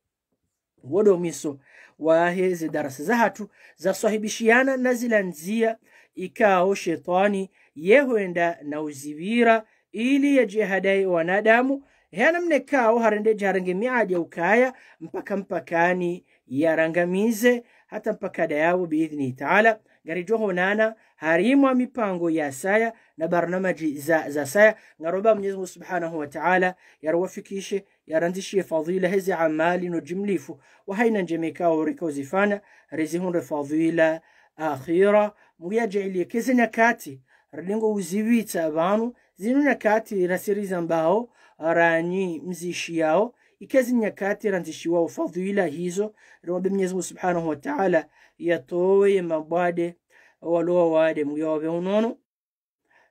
wodo miso waaheze darasa za hatu zaswahibishiana na zila nzia ikao shetani yehuenda na uzivira ili jihadai wanadamu henamne kao harendeje harenge miaja ukaya mpaka mpakani yarangamize hata mpakada biithni itaala taala honana harimu wa mipango ya saya na barnamaji za, saya ngaroba mwenyezi subhanahu wa taala yarwafikishe yarandishiye fadhila hizi amali no jimlifu wahaina njemekao rikozifana rezihunre fadhila akhira muyajailiye kezi nyakati rilingo uziwitsa vanu zino nyakati rasiriza mbao ranyi mzishi yao ikezi nyakati randishi ranzishiwao fadhila hizo riwambe mnyezimungu subhanahu wa wataala yatowe mabade walowa wade muyawawe unono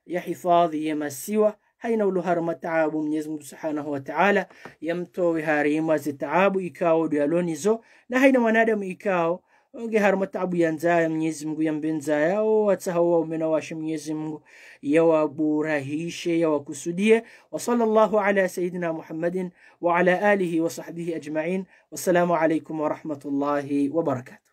ya hifadhi ya masiwa haynawlu harma taabu Mwenyezi Mungu Subhanahu wa Ta'ala yamtowe harima zitaabu ikao dialonizo na haina wanadamu ikao onge harma taabu yanzaya Mwenyezi Mungu yambenza yao watahawa umena washe Mwenyezi Mungu yawaburahishe yawakusudie wa sallallahu ala sayidina Muhammadin wa ala alihi wa sahbihi ajma'in wassalamu alaykum wa rahmatullahi wa barakatuh